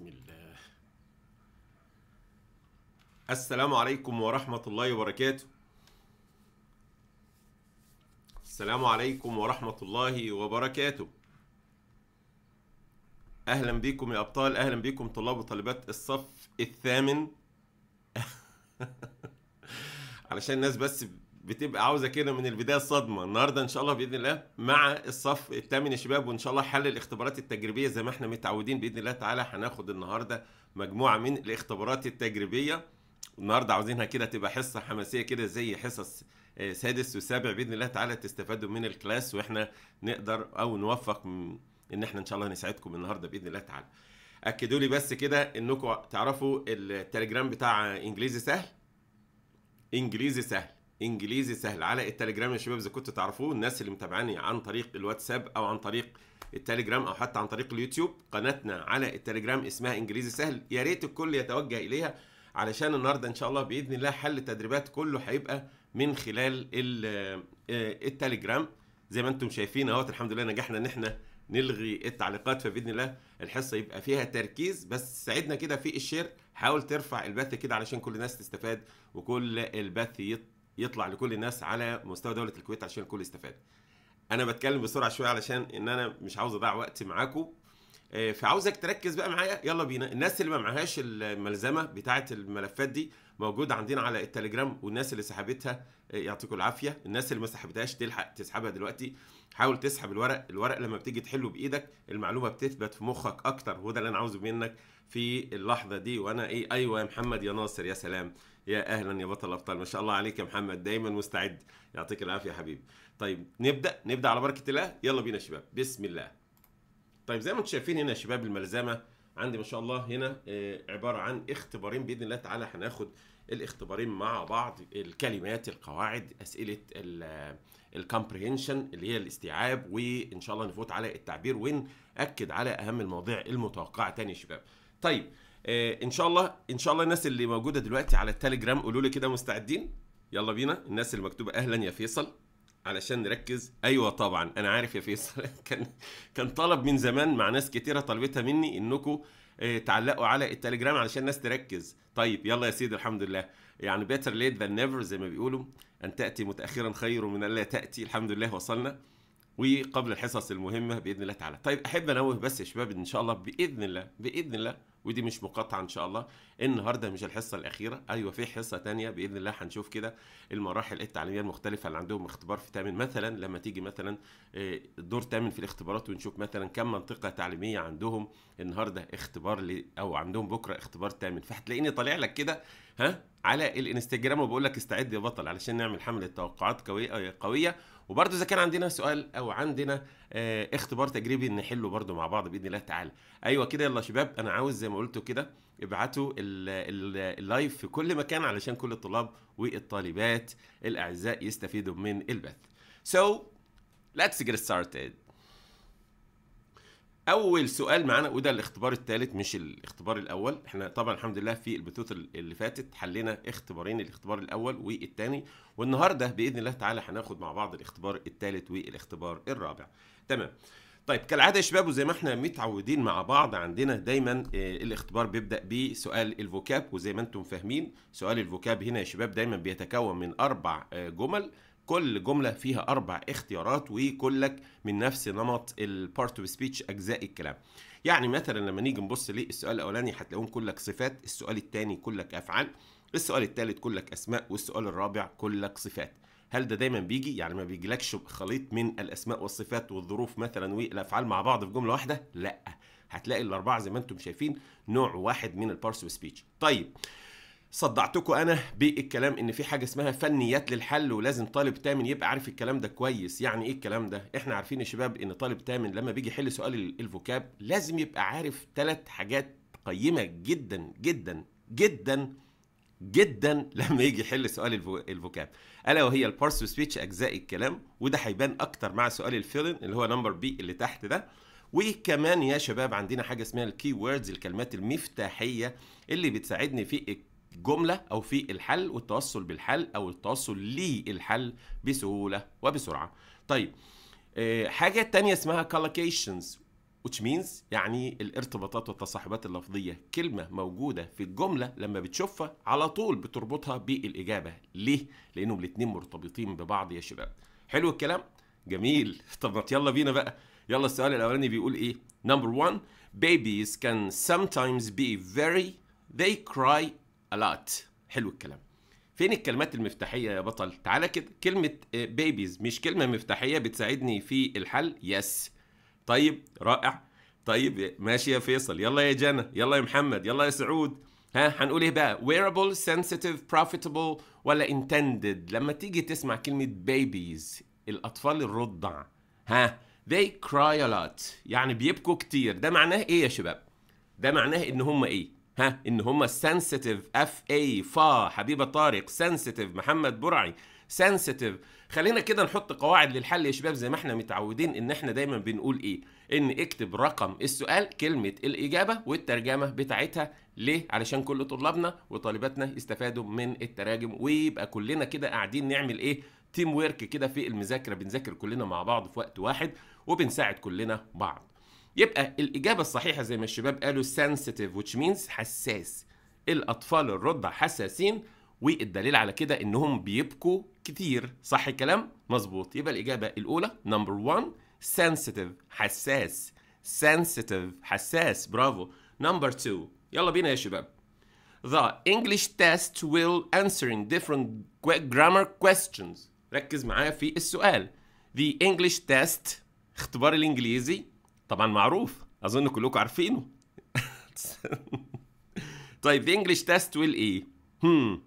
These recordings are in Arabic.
بسم الله السلام عليكم ورحمة الله وبركاته السلام عليكم ورحمة الله وبركاته أهلا بكم يا أبطال أهلا بكم طلاب وطالبات الصف الثامن علشان الناس بس بتبقى عاوزه كده من البدايه صدمه النهارده ان شاء الله باذن الله مع الصف الثامن يا شباب وان شاء الله حل الاختبارات التجريبيه زي ما احنا متعودين باذن الله تعالى هناخد النهارده مجموعه من الاختبارات التجريبيه النهارده عاوزينها كده تبقى حصه حماسيه كده زي حصص آه، سادس وسابع باذن الله تعالى تستفادوا من الكلاس واحنا نقدر او نوفق ان احنا ان شاء الله نساعدكم النهارده باذن الله تعالى اكدوا لي بس كده انكم تعرفوا التليجرام بتاع انجليزي سهل انجليزي سهل انجليزي سهل على التليجرام يا شباب اذا كنتوا تعرفوه الناس اللي متابعاني عن طريق الواتساب او عن طريق التليجرام او حتى عن طريق اليوتيوب قناتنا على التليجرام اسمها انجليزي سهل يا ريت الكل يتوجه اليها علشان النهارده ان شاء الله باذن الله حل التدريبات كله هيبقى من خلال آه، التليجرام زي ما انتم شايفين اهوت الحمد لله نجحنا ان احنا نلغي التعليقات فباذن الله الحصه يبقى فيها تركيز بس ساعدنا كده في الشير حاول ترفع البث كده علشان كل الناس تستفاد وكل البث يطلع يطلع لكل الناس على مستوى دوله الكويت عشان الكل يستفاد انا بتكلم بسرعه شويه علشان ان انا مش عاوز اضيع وقت معاكم آه، فعاوزك تركز بقى معايا يلا بينا الناس اللي ما معهاش الملزمه بتاعه الملفات دي موجوده عندنا على التليجرام والناس اللي سحبتها آه، يعطيكم العافيه الناس اللي ما سحبتهاش تلحق تسحبها دلوقتي حاول تسحب الورق الورق لما بتيجي تحله بايدك المعلومه بتثبت في مخك اكتر وده اللي انا عاوزه منك في اللحظه دي وانا ايه ايوه يا محمد يا ناصر يا سلام يا اهلا يا بطل الابطال ما شاء الله عليك يا محمد دايما مستعد يعطيك العافيه يا حبيبي طيب نبدا نبدا على بركه الله يلا بينا يا شباب بسم الله طيب زي ما انتم شايفين هنا يا شباب الملزمه عندي ما شاء الله هنا آه، عباره عن اختبارين باذن الله تعالى هناخد الاختبارين مع بعض الكلمات القواعد اسئله آه، الكمبريهنشن اللي هي الاستيعاب وان شاء الله نفوت على التعبير وناكد على اهم المواضيع المتوقعه تاني يا شباب طيب آه، ان شاء الله ان شاء الله الناس اللي موجوده دلوقتي على التليجرام قولوا لي كده مستعدين يلا بينا الناس اللي مكتوبه اهلا يا فيصل علشان نركز ايوه طبعا انا عارف يا فيصل كان كان طلب من زمان مع ناس كتيره طلبتها مني انكم آه، تعلقوا على التليجرام علشان الناس تركز طيب يلا يا سيدي الحمد لله يعني بيتر ليت ذان نيفر زي ما بيقولوا ان تاتي متاخرا خير من الا تاتي الحمد لله وصلنا وقبل الحصص المهمه باذن الله تعالى طيب احب انوه بس يا شباب ان شاء الله باذن الله باذن الله ودي مش مقاطعه ان شاء الله النهارده مش الحصه الاخيره ايوه في حصه تانية باذن الله هنشوف كده المراحل التعليميه المختلفه اللي عندهم اختبار في تامن مثلا لما تيجي مثلا آه، دور تامن في الاختبارات ونشوف مثلا كم منطقه تعليميه عندهم النهارده اختبار لي او عندهم بكره اختبار تامن فهتلاقيني طالع لك كده ها على الانستجرام وبقول لك استعد يا بطل علشان نعمل حمله توقعات قويه قويه وبرده اذا كان عندنا سؤال او عندنا آه اختبار تجريبي نحله برده مع بعض باذن الله تعالى ايوه كده يلا شباب انا عاوز زي ما قلتوا كده ابعتوا اللايف في كل مكان علشان كل الطلاب والطالبات الاعزاء يستفيدوا من البث so let's get started اول سؤال معانا وده الاختبار الثالث مش الاختبار الاول احنا طبعا الحمد لله في البثوث اللي فاتت حلينا اختبارين الاختبار الاول والثاني والنهارده باذن الله تعالى هناخد مع بعض الاختبار الثالث والاختبار الرابع تمام طيب كالعاده يا شباب وزي ما احنا متعودين مع بعض عندنا دايما آه، الاختبار بيبدا بسؤال الفوكاب وزي ما انتم فاهمين سؤال الفوكاب هنا يا شباب دايما بيتكون من اربع آه، جمل كل جملة فيها أربع اختيارات وكلك من نفس نمط البارت اوف سبيتش أجزاء الكلام يعني مثلا لما نيجي نبص ليه السؤال الأولاني هتلاقيهم كلك صفات السؤال الثاني كلك أفعال السؤال الثالث كلك أسماء والسؤال الرابع كلك صفات هل ده دايما بيجي يعني ما بيجيلكش خليط من الاسماء والصفات والظروف مثلا والافعال مع بعض في جمله واحده لا هتلاقي الاربعه زي ما انتم شايفين نوع واحد من البارس سبيتش طيب صدعتكم انا بالكلام ان في حاجه اسمها فنيات للحل ولازم طالب تامن يبقى عارف الكلام ده كويس يعني ايه الكلام ده احنا عارفين يا شباب ان طالب تامن لما بيجي يحل سؤال الفوكاب لازم يبقى عارف ثلاث حاجات قيمه جدا جدا جدا جدا لما يجي يحل سؤال الفوكاب الا وهي البارس سبيتش اجزاء الكلام وده هيبان اكتر مع سؤال الفيلن اللي هو نمبر بي اللي تحت ده وكمان يا شباب عندنا حاجه اسمها الكي ووردز الكلمات المفتاحيه اللي بتساعدني في جملة أو في الحل والتوصل بالحل أو التوصل للحل بسهولة وبسرعة طيب آه، حاجة تانية اسمها collocations which means يعني الارتباطات والتصاحبات اللفظية كلمة موجودة في الجملة لما بتشوفها على طول بتربطها بالإجابة ليه؟ لأنهم الاتنين مرتبطين ببعض يا شباب حلو الكلام؟ جميل طب يلا بينا بقى يلا السؤال الأولاني بيقول إيه؟ Number one babies can sometimes be very they cry الات حلو الكلام فين الكلمات المفتاحيه يا بطل تعالى كده كلمه بيبيز آه، مش كلمه مفتاحيه بتساعدني في الحل يس طيب رائع طيب ماشي يا فيصل يلا يا جنى يلا يا محمد يلا يا سعود ها هنقول ايه بقى wearable sensitive profitable ولا intended لما تيجي تسمع كلمه بيبيز الاطفال الرضع ها they cry a lot يعني بيبكوا كتير ده معناه ايه يا شباب ده معناه ان هم ايه ها ان هم سنسيتيف اف اي فا حبيبه طارق سنسيتيف محمد برعي سنسيتيف خلينا كده نحط قواعد للحل يا شباب زي ما احنا متعودين ان احنا دايما بنقول ايه ان اكتب رقم السؤال كلمه الاجابه والترجمه بتاعتها ليه علشان كل طلابنا وطالباتنا يستفادوا من التراجم ويبقى كلنا كده قاعدين نعمل ايه تيم ويرك كده في المذاكره بنذاكر كلنا مع بعض في وقت واحد وبنساعد كلنا بعض يبقى الإجابة الصحيحة زي ما الشباب قالوا sensitive which means حساس الأطفال الرضع حساسين والدليل على كده إنهم بيبكوا كتير صح الكلام؟ مظبوط يبقى الإجابة الأولى نمبر 1 sensitive حساس sensitive حساس برافو نمبر 2 يلا بينا يا شباب The English test will answering different grammar questions ركز معايا في السؤال The English test اختبار الإنجليزي طبعا معروف اظن كلكم عارفينه طيب the English test will ايه hmm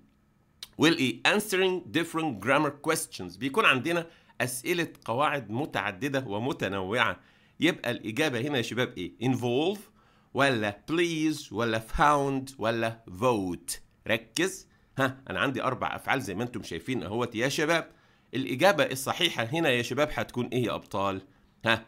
will ايه answering different grammar questions بيكون عندنا اسئله قواعد متعدده ومتنوعه يبقى الاجابه هنا يا شباب ايه involve ولا please ولا found ولا vote ركز ها انا عندي اربع افعال زي ما انتم شايفين اهوت يا شباب الاجابه الصحيحه هنا يا شباب هتكون ايه يا ابطال ها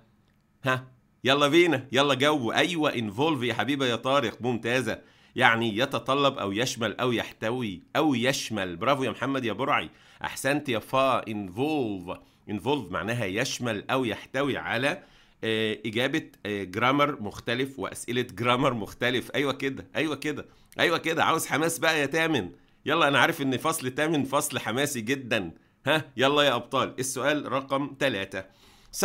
ها يلا بينا يلا جو ايوه انفولف يا حبيبه يا طارق ممتازه يعني يتطلب او يشمل او يحتوي او يشمل برافو يا محمد يا برعي احسنت يا فا انفولف انفولف معناها يشمل او يحتوي على آه، اجابه جرامر آه، مختلف واسئله جرامر مختلف ايوه كده ايوه كده ايوه كده عاوز حماس بقى يا تامن يلا انا عارف ان فصل تامن فصل حماسي جدا ها يلا يا ابطال السؤال رقم ثلاثة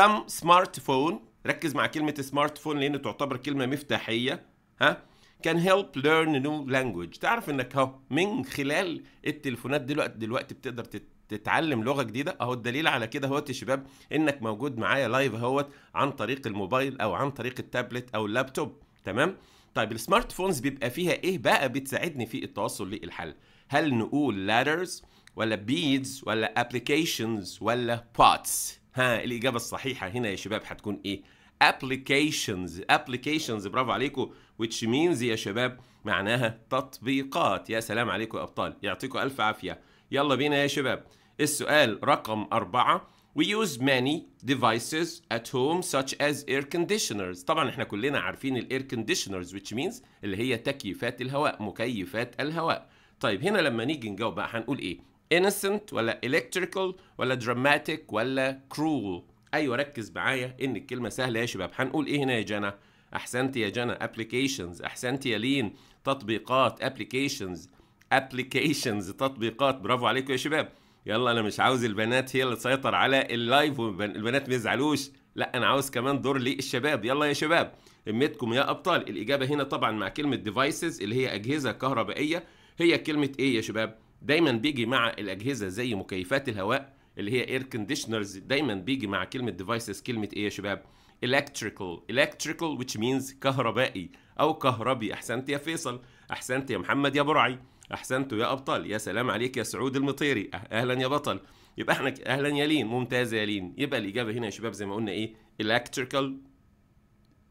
Some smartphone ركز مع كلمه سمارت فون لان تعتبر كلمه مفتاحيه ها كان هيلب ليرن نيو لانجوج تعرف انك اهو من خلال التليفونات دلوقتي دلوقتي بتقدر تتعلم لغه جديده اهو الدليل على كده اهوت يا شباب انك موجود معايا لايف اهوت عن طريق الموبايل او عن طريق التابلت او اللابتوب تمام طيب السمارت فونز بيبقى فيها ايه بقى بتساعدني في التوصل للحل هل نقول لاترز ولا بيدز ولا ابلكيشنز ولا بوتس ها الاجابه الصحيحه هنا يا شباب هتكون ايه applications applications برافو عليكم which means يا شباب معناها تطبيقات يا سلام عليكم يا ابطال يعطيكم الف عافيه يلا بينا يا شباب السؤال رقم أربعة We use many devices at home such as air conditioners طبعا احنا كلنا عارفين الاير كونديشنرز which means اللي هي تكييفات الهواء مكيفات الهواء طيب هنا لما نيجي نجاوب بقى هنقول ايه innocent ولا electrical ولا dramatic ولا cruel ايوه ركز معايا ان الكلمه سهله يا شباب هنقول ايه هنا يا جنى احسنت يا جنى ابلكيشنز احسنت يا لين تطبيقات ابلكيشنز ابلكيشنز تطبيقات برافو عليكم يا شباب يلا انا مش عاوز البنات هي اللي تسيطر على اللايف والبنات ما يزعلوش لا انا عاوز كمان دور للشباب يلا يا شباب همتكم يا ابطال الاجابه هنا طبعا مع كلمه ديفايسز اللي هي اجهزه كهربائيه هي كلمه ايه يا شباب دايما بيجي مع الاجهزه زي مكيفات الهواء اللي هي اير كونديشنرز دايما بيجي مع كلمه ديفايسز كلمه ايه يا شباب electrical electrical which means كهربائي او كهربي احسنت يا فيصل احسنت يا محمد يا برعي احسنت يا ابطال يا سلام عليك يا سعود المطيري أه- اهلا يا بطل يبقى احنا اهلا يا لين ممتازه يا لين يبقى الاجابه هنا يا شباب زي ما قلنا ايه electrical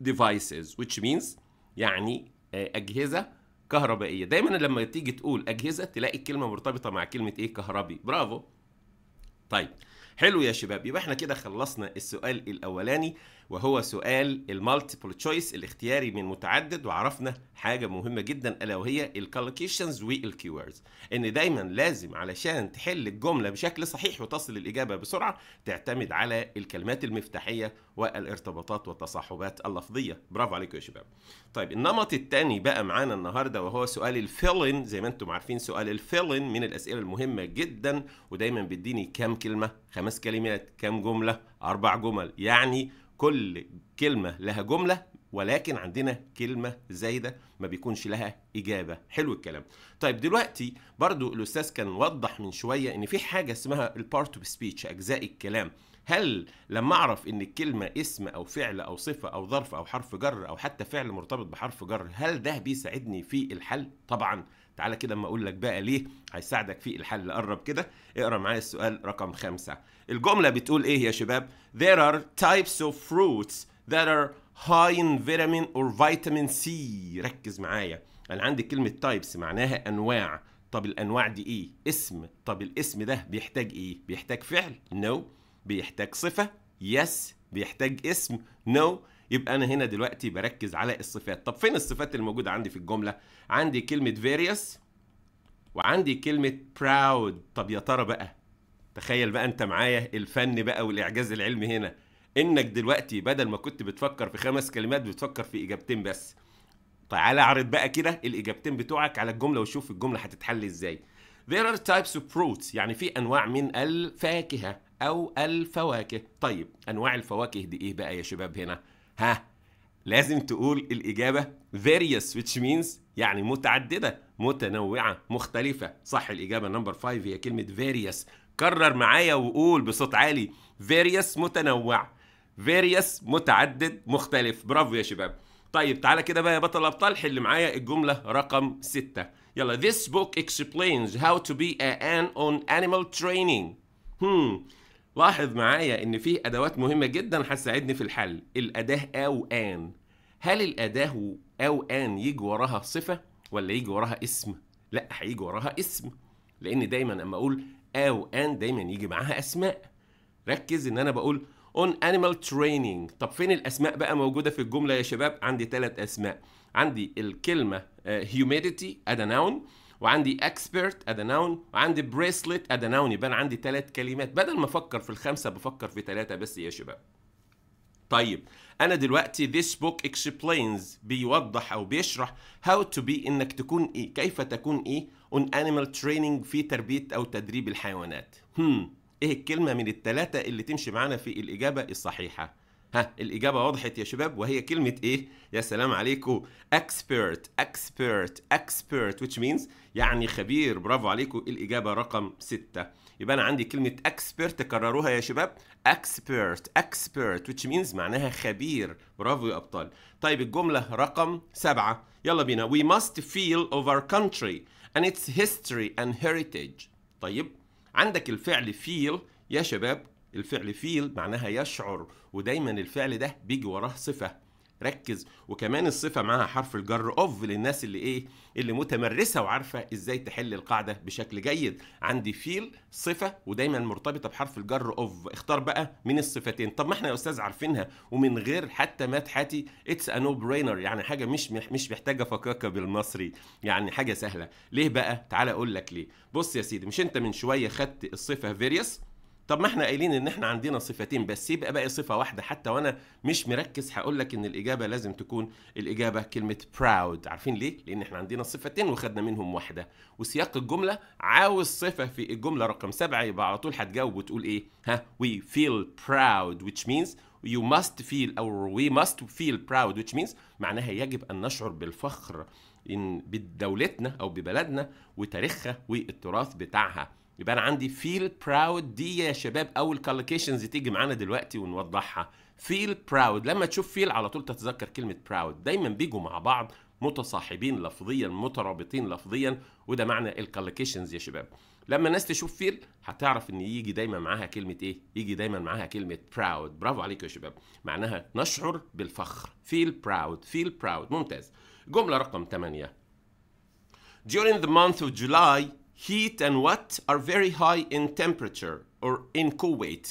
devices which means يعني آه، اجهزه كهربائيه دايما لما تيجي تقول اجهزه تلاقي الكلمه مرتبطه مع كلمه ايه كهربي برافو طيب حلو يا شباب يبقى احنا كده خلصنا السؤال الاولاني وهو سؤال المالتيبل تشويس الاختياري من متعدد وعرفنا حاجه مهمه جدا الا وهي الكالكيشنز والكيوردز ان دايما لازم علشان تحل الجمله بشكل صحيح وتصل الاجابه بسرعه تعتمد على الكلمات المفتاحيه والارتباطات والتصاحبات اللفظيه برافو عليكم يا شباب طيب النمط الثاني بقى معانا النهارده وهو سؤال الفيلن زي ما انتم عارفين سؤال الفيلن من الاسئله المهمه جدا ودايما بيديني كام كلمه خمس كلمات كام جمله اربع جمل يعني كل كلمة لها جملة ولكن عندنا كلمة زايدة ما بيكونش لها إجابة حلو الكلام طيب دلوقتي برضو الأستاذ كان وضح من شوية إن في حاجة اسمها البارت اوف سبيتش أجزاء الكلام هل لما اعرف ان الكلمه اسم او فعل او صفه او ظرف او حرف جر او حتى فعل مرتبط بحرف جر هل ده بيساعدني في الحل طبعا تعالى كده اما اقول لك بقى ليه هيساعدك في الحل قرب كده اقرا معايا السؤال رقم خمسة الجملة بتقول إيه يا شباب؟ There are types of fruits that are high in vitamin or vitamin C ركز معايا أنا عندي كلمة types معناها أنواع طب الأنواع دي إيه؟ اسم طب الاسم ده بيحتاج إيه؟ بيحتاج فعل؟ No بيحتاج صفة؟ Yes بيحتاج اسم؟ No يبقى أنا هنا دلوقتي بركز على الصفات طب فين الصفات الموجودة عندي في الجملة؟ عندي كلمة various وعندي كلمة proud طب يا ترى بقى تخيل بقى انت معايا الفن بقى والاعجاز العلمي هنا انك دلوقتي بدل ما كنت بتفكر في خمس كلمات بتفكر في اجابتين بس تعالى اعرض بقى كده الاجابتين بتوعك على الجمله وشوف الجمله هتتحل ازاي There are types of fruits يعني في انواع من الفاكهه او الفواكه طيب انواع الفواكه دي ايه بقى يا شباب هنا ها لازم تقول الاجابه various which means يعني متعدده متنوعه مختلفه صح الاجابه نمبر 5 هي كلمه various كرر معايا وقول بصوت عالي فيريس متنوع فيريس متعدد مختلف برافو يا شباب طيب تعالى كده بقى يا بطل الابطال حل معايا الجمله رقم ستة يلا this book explains how to be an on animal training هم hmm. لاحظ معايا ان في ادوات مهمه جدا هتساعدني في الحل الاداه او ان هل الاداه او ان يجي وراها صفه ولا يجي وراها اسم لا هيجي وراها اسم لان دايما اما اقول او ان دايما يجي معاها اسماء ركز ان انا بقول اون انيمال تريننج طب فين الاسماء بقى موجوده في الجمله يا شباب عندي ثلاث اسماء عندي الكلمه هيوميديتي ادا ناون وعندي اكسبرت ادا ناون وعندي بريسلت ادا ناون يبقى انا عندي ثلاث كلمات بدل ما افكر في الخمسه بفكر في ثلاثه بس يا شباب طيب انا دلوقتي this book explains بيوضح او بيشرح how to be انك تكون ايه كيف تكون ايه اون انيمال تريننج في تربيه او تدريب الحيوانات هم ايه الكلمه من الثلاثه اللي تمشي معانا في الاجابه الصحيحه ها الإجابة وضحت يا شباب وهي كلمة إيه؟ يا سلام عليكم اكسبيرت اكسبيرت اكسبيرت which means يعني خبير برافو عليكم الإجابة رقم ستة يبقى أنا عندي كلمة اكسبيرت كرروها يا شباب اكسبيرت اكسبيرت which means معناها خبير برافو يا أبطال طيب الجملة رقم سبعة يلا بينا we must feel of our country and its history and heritage طيب عندك الفعل feel يا شباب الفعل feel معناها يشعر ودايما الفعل ده بيجي وراه صفة ركز وكمان الصفه معاها حرف الجر اوف للناس اللي ايه اللي متمرسه وعارفه ازاي تحل القاعده بشكل جيد عندي فيل صفه ودايما مرتبطه بحرف الجر اوف اختار بقى من الصفتين طب ما احنا يا استاذ عارفينها ومن غير حتى ما تحاتي اتس ا نو برينر يعني حاجه مش مش محتاجه فكاكه بالمصري يعني حاجه سهله ليه بقى تعالى اقول لك ليه بص يا سيدي مش انت من شويه خدت الصفه فيريوس طب ما احنا قايلين ان احنا عندنا صفتين بس يبقى باقي صفه واحده حتى وانا مش مركز هقول لك ان الاجابه لازم تكون الاجابه كلمه proud عارفين ليه لان احنا عندنا صفتين وخدنا منهم واحده وسياق الجمله عاوز صفه في الجمله رقم سبعة يبقى على طول هتجاوب وتقول ايه ها we feel proud which means you must feel or we must feel proud which means معناها يجب ان نشعر بالفخر إن بدولتنا او ببلدنا وتاريخها والتراث بتاعها يبقى انا عندي فيل براود دي يا شباب اول كالكيشنز تيجي معانا دلوقتي ونوضحها فيل براود لما تشوف فيل على طول تتذكر كلمه براود دايما بيجوا مع بعض متصاحبين لفظيا مترابطين لفظيا وده معنى الكالكيشنز يا شباب لما الناس تشوف فيل هتعرف ان يجي دايما معاها كلمه ايه يجي دايما معاها كلمه براود برافو عليك يا شباب معناها نشعر بالفخر فيل براود فيل براود ممتاز جمله رقم 8 During the month of July heat and what are very high in temperature or in Kuwait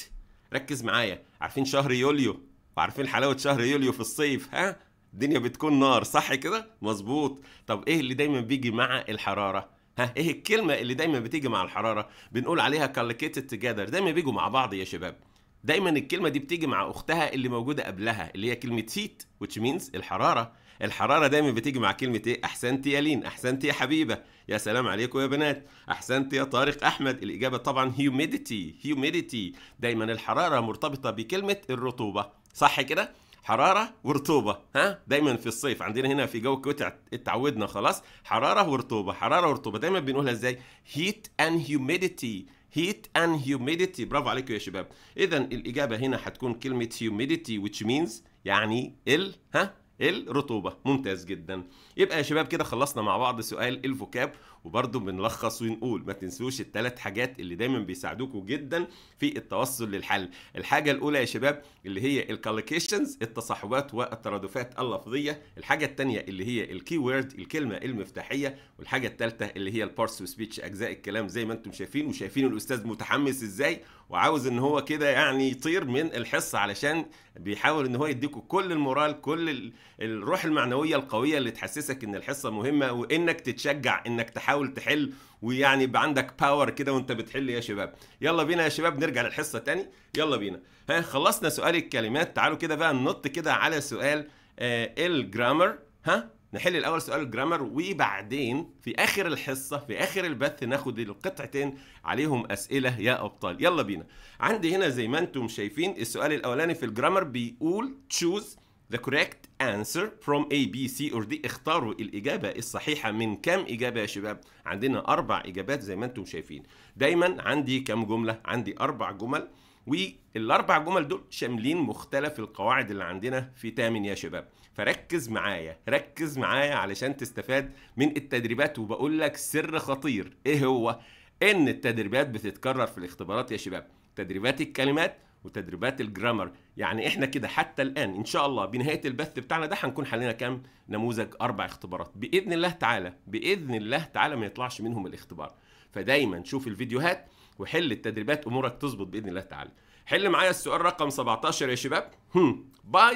ركز معايا عارفين شهر يوليو وعارفين حلاوة شهر يوليو في الصيف ها الدنيا بتكون نار صح كده مظبوط طب ايه اللي دايما بيجي مع الحرارة ها ايه الكلمة اللي دايما بتيجي مع الحرارة بنقول عليها collocated together دايما بيجوا مع بعض يا شباب دايما الكلمة دي بتيجي مع اختها اللي موجودة قبلها اللي هي كلمة heat which means الحرارة الحراره دايما بتيجي مع كلمه ايه احسنتي يا لين احسنتي يا حبيبه يا سلام عليكم يا بنات احسنتي يا طارق احمد الاجابه طبعا هيوميديتي هيوميديتي دايما الحراره مرتبطه بكلمه الرطوبه صح كده حراره ورطوبه ها دايما في الصيف عندنا هنا في جو الكويت اتعودنا خلاص حراره ورطوبه حراره ورطوبه دايما بنقولها ازاي هيت اند هيوميديتي heat and humidity برافو عليكم يا شباب اذا الاجابه هنا هتكون كلمه humidity which means يعني ال ها الرطوبه ممتاز جدا يبقى يا شباب كده خلصنا مع بعض سؤال الفوكاب وبرضه بنلخص ونقول ما تنسوش الثلاث حاجات اللي دايما بيساعدوكوا جدا في التوصل للحل الحاجه الاولى يا شباب اللي هي الكالكيشنز التصاحبات والترادفات اللفظيه الحاجه الثانيه اللي هي الكي وورد الكلمه المفتاحيه والحاجه الثالثه اللي هي البارس سبيتش اجزاء الكلام زي ما انتم شايفين وشايفين الاستاذ متحمس ازاي وعاوز ان هو كده يعني يطير من الحصه علشان بيحاول ان هو يديكوا كل المورال كل الروح المعنويه القويه اللي تحسسك ان الحصه مهمه وانك تتشجع انك تحاول تحاول تحل ويعني يبقى عندك باور كده وانت بتحل يا شباب يلا بينا يا شباب نرجع للحصه تاني يلا بينا ها خلصنا سؤال الكلمات تعالوا كده بقى ننط كده على سؤال آه الجرامر ها نحل الاول سؤال الجرامر وبعدين في اخر الحصه في اخر البث ناخد القطعتين عليهم اسئله يا ابطال يلا بينا عندي هنا زي ما انتم شايفين السؤال الاولاني في الجرامر بيقول تشوز the correct answer from A, B, C or D اختاروا الإجابة الصحيحة من كام إجابة يا شباب؟ عندنا أربع إجابات زي ما أنتم شايفين دايما عندي كام جملة؟ عندي أربع جمل والأربع جمل دول شاملين مختلف القواعد اللي عندنا في تامن يا شباب فركز معايا ركز معايا علشان تستفاد من التدريبات وبقول لك سر خطير إيه هو؟ إن التدريبات بتتكرر في الاختبارات يا شباب تدريبات الكلمات وتدريبات الجرامر يعني احنا كده حتى الان ان شاء الله بنهايه البث بتاعنا ده هنكون حلينا كام نموذج اربع اختبارات باذن الله تعالى باذن الله تعالى ما يطلعش منهم الاختبار فدايما شوف الفيديوهات وحل التدريبات امورك تظبط باذن الله تعالى حل معايا السؤال رقم 17 يا شباب هم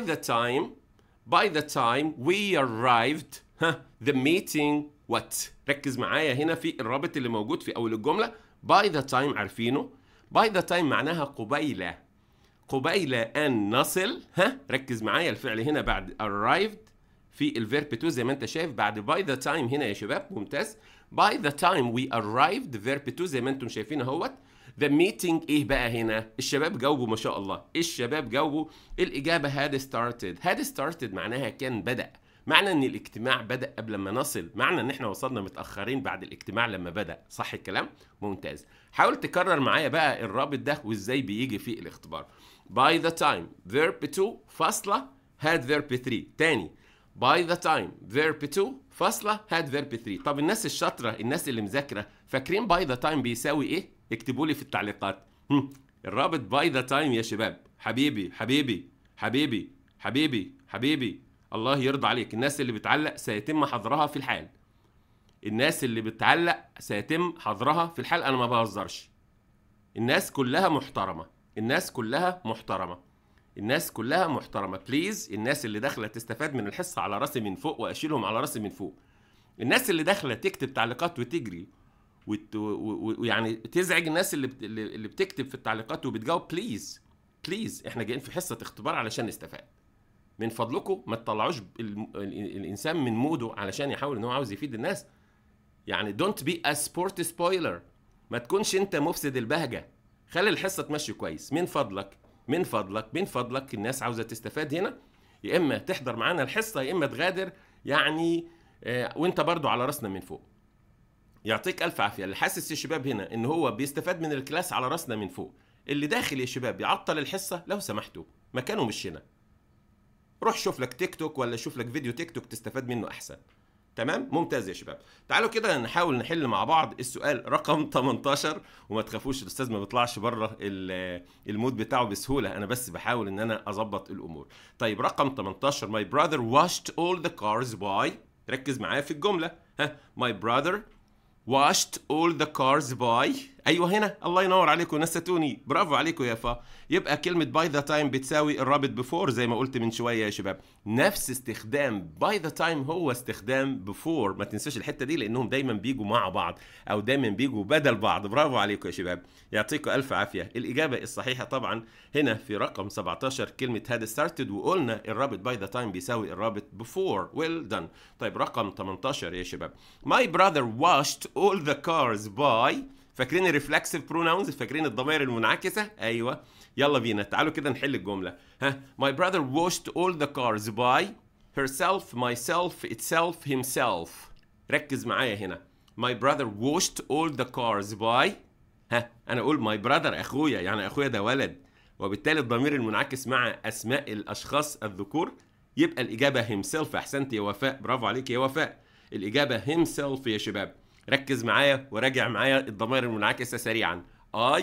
ذا تايم باي ذا تايم وي ارايفد ها ذا ميتينج وات ركز معايا هنا في الرابط اللي موجود في اول الجمله باي ذا تايم عارفينه باي ذا تايم معناها قبيله قبيل أن نصل ها ركز معايا الفعل هنا بعد arrived في الفيرب 2 زي ما أنت شايف بعد by the time هنا يا شباب ممتاز by the time we arrived verb 2 زي ما أنتم شايفين اهوت the meeting إيه بقى هنا الشباب جاوبوا ما شاء الله الشباب جاوبوا الإجابة had started had started معناها كان بدأ معنى ان الاجتماع بدا قبل ما نصل معنى ان احنا وصلنا متاخرين بعد الاجتماع لما بدا صح الكلام ممتاز حاول تكرر معايا بقى الرابط ده وازاي بيجي في الاختبار by the time verb 2 فاصلة had verb 3 تاني by the time verb 2 فاصلة had verb 3 طب الناس الشاطرة الناس اللي مذاكرة فاكرين by the time بيساوي ايه؟ اكتبوا لي في التعليقات الرابط by the time يا شباب حبيبي حبيبي حبيبي حبيبي حبيبي الله يرضى عليك الناس اللي بتعلق سيتم حظرها في الحال الناس اللي بتعلق سيتم حظرها في الحال انا ما بهزرش الناس كلها محترمه الناس كلها محترمه الناس كلها محترمه بليز الناس اللي داخله تستفاد من الحصه على راسي من فوق واشيلهم على راسي من فوق الناس اللي داخله تكتب تعليقات وتجري وت... ويعني تزعج الناس اللي بت... اللي بتكتب في التعليقات وبتجاوب بليز بليز احنا جايين في حصه اختبار علشان نستفاد من فضلكم ما تطلعوش الانسان من موده علشان يحاول ان هو عاوز يفيد الناس يعني دونت بي ا سبورت سبويلر ما تكونش انت مفسد البهجه خلي الحصه تمشي كويس من فضلك من فضلك من فضلك الناس عاوزه تستفاد هنا يا اما تحضر معانا الحصه يا اما تغادر يعني آه، وانت برضو على راسنا من فوق يعطيك الف عافيه اللي حاسس يا شباب هنا ان هو بيستفاد من الكلاس على راسنا من فوق اللي داخل يا شباب يعطل الحصه لو سمحتوا مكانه مش هنا روح شوف لك تيك توك ولا شوف لك فيديو تيك توك تستفاد منه احسن تمام ممتاز يا شباب تعالوا كده نحاول نحل مع بعض السؤال رقم 18 وما تخافوش الاستاذ ما بيطلعش بره المود بتاعه بسهوله انا بس بحاول ان انا اظبط الامور طيب رقم 18 my brother washed all the cars by ركز معايا في الجمله ها my brother washed all the cars by ايوه هنا الله ينور عليكم نسيتوني برافو عليكم يا فا يبقى كلمه باي ذا تايم بتساوي الرابط بفور زي ما قلت من شويه يا شباب نفس استخدام باي ذا تايم هو استخدام بفور ما تنساش الحته دي لانهم دايما بيجوا مع بعض او دايما بيجوا بدل بعض برافو عليكم يا شباب يعطيكم الف عافيه الاجابه الصحيحه طبعا هنا في رقم 17 كلمه هاد ستارتد وقلنا الرابط باي ذا تايم بيساوي الرابط بفور ويل دان طيب رقم 18 يا شباب ماي براذر washed all the cars by فاكرين الريفلكسيف بروناونز فاكرين الضمائر المنعكسه ايوه يلا بينا تعالوا كده نحل الجمله ها my brother washed all the cars by herself myself itself himself ركز معايا هنا my brother washed all the cars by ها انا اقول my brother اخويا يعني اخويا ده ولد وبالتالي الضمير المنعكس مع اسماء الاشخاص الذكور يبقى الاجابه himself احسنت يا وفاء برافو عليك يا وفاء الاجابه himself يا شباب ركز معايا وراجع معايا الضمائر المنعكسه سريعا I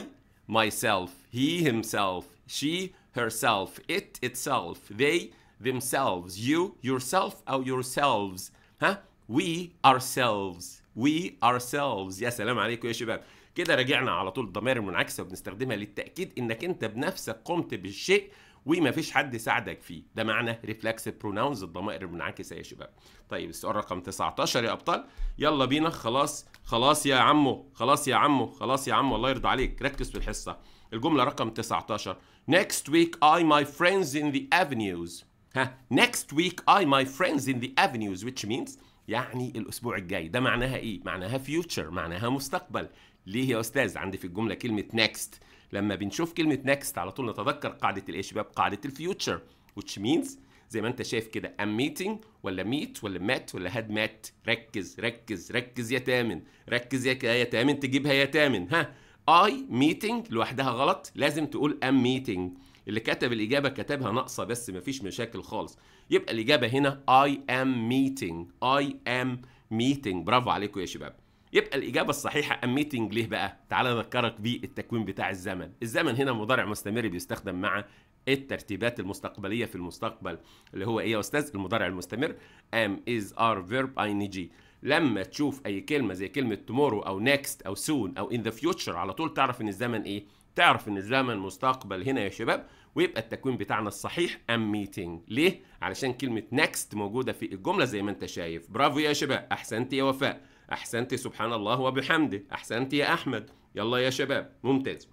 myself he himself she herself it itself they themselves you yourself او yourselves ها we ourselves we ourselves يا سلام عليكم يا شباب كده راجعنا على طول الضمائر المنعكسه وبنستخدمها للتاكيد انك انت بنفسك قمت بالشيء ومفيش حد ساعدك فيه ده معنى ريفلكس بروناونز الضمائر المنعكسه يا شباب طيب السؤال رقم 19 يا ابطال يلا بينا خلاص خلاص يا عمو خلاص يا عمو خلاص يا عمو الله يرضى عليك ركز في الحصه الجمله رقم 19 next week I my friends in the avenues ها next week I my friends in the avenues which means يعني الاسبوع الجاي ده معناها ايه معناها future معناها مستقبل ليه يا استاذ عندي في الجمله كلمه next لما بنشوف كلمه نكست على طول نتذكر قاعده الايه شباب قاعده الفيوتشر which means زي ما انت شايف كده ام meeting ولا ميت ولا مات ولا هاد مات ركز ركز ركز يا تامن ركز يا يا تامن تجيبها يا تامن ها اي meeting لوحدها غلط لازم تقول ام meeting اللي كتب الاجابه كتبها ناقصه بس مفيش مشاكل خالص يبقى الاجابه هنا اي ام meeting اي ام meeting برافو عليكم يا شباب يبقى الاجابه الصحيحه اميتنج ليه بقى تعال اذكرك بالتكوين بتاع الزمن الزمن هنا مضارع مستمر بيستخدم مع الترتيبات المستقبليه في المستقبل اللي هو ايه يا استاذ المضارع المستمر ام از ار فيرب اين جي لما تشوف اي كلمه زي كلمه تومورو او نيكست او سون او ان ذا فيوتشر على طول تعرف ان الزمن ايه تعرف ان الزمن مستقبل هنا يا شباب ويبقى التكوين بتاعنا الصحيح ام meeting ليه علشان كلمه نيكست موجوده في الجمله زي ما انت شايف برافو يا شباب احسنت يا وفاء احسنت سبحان الله وبحمده احسنت يا احمد يلا يا شباب ممتاز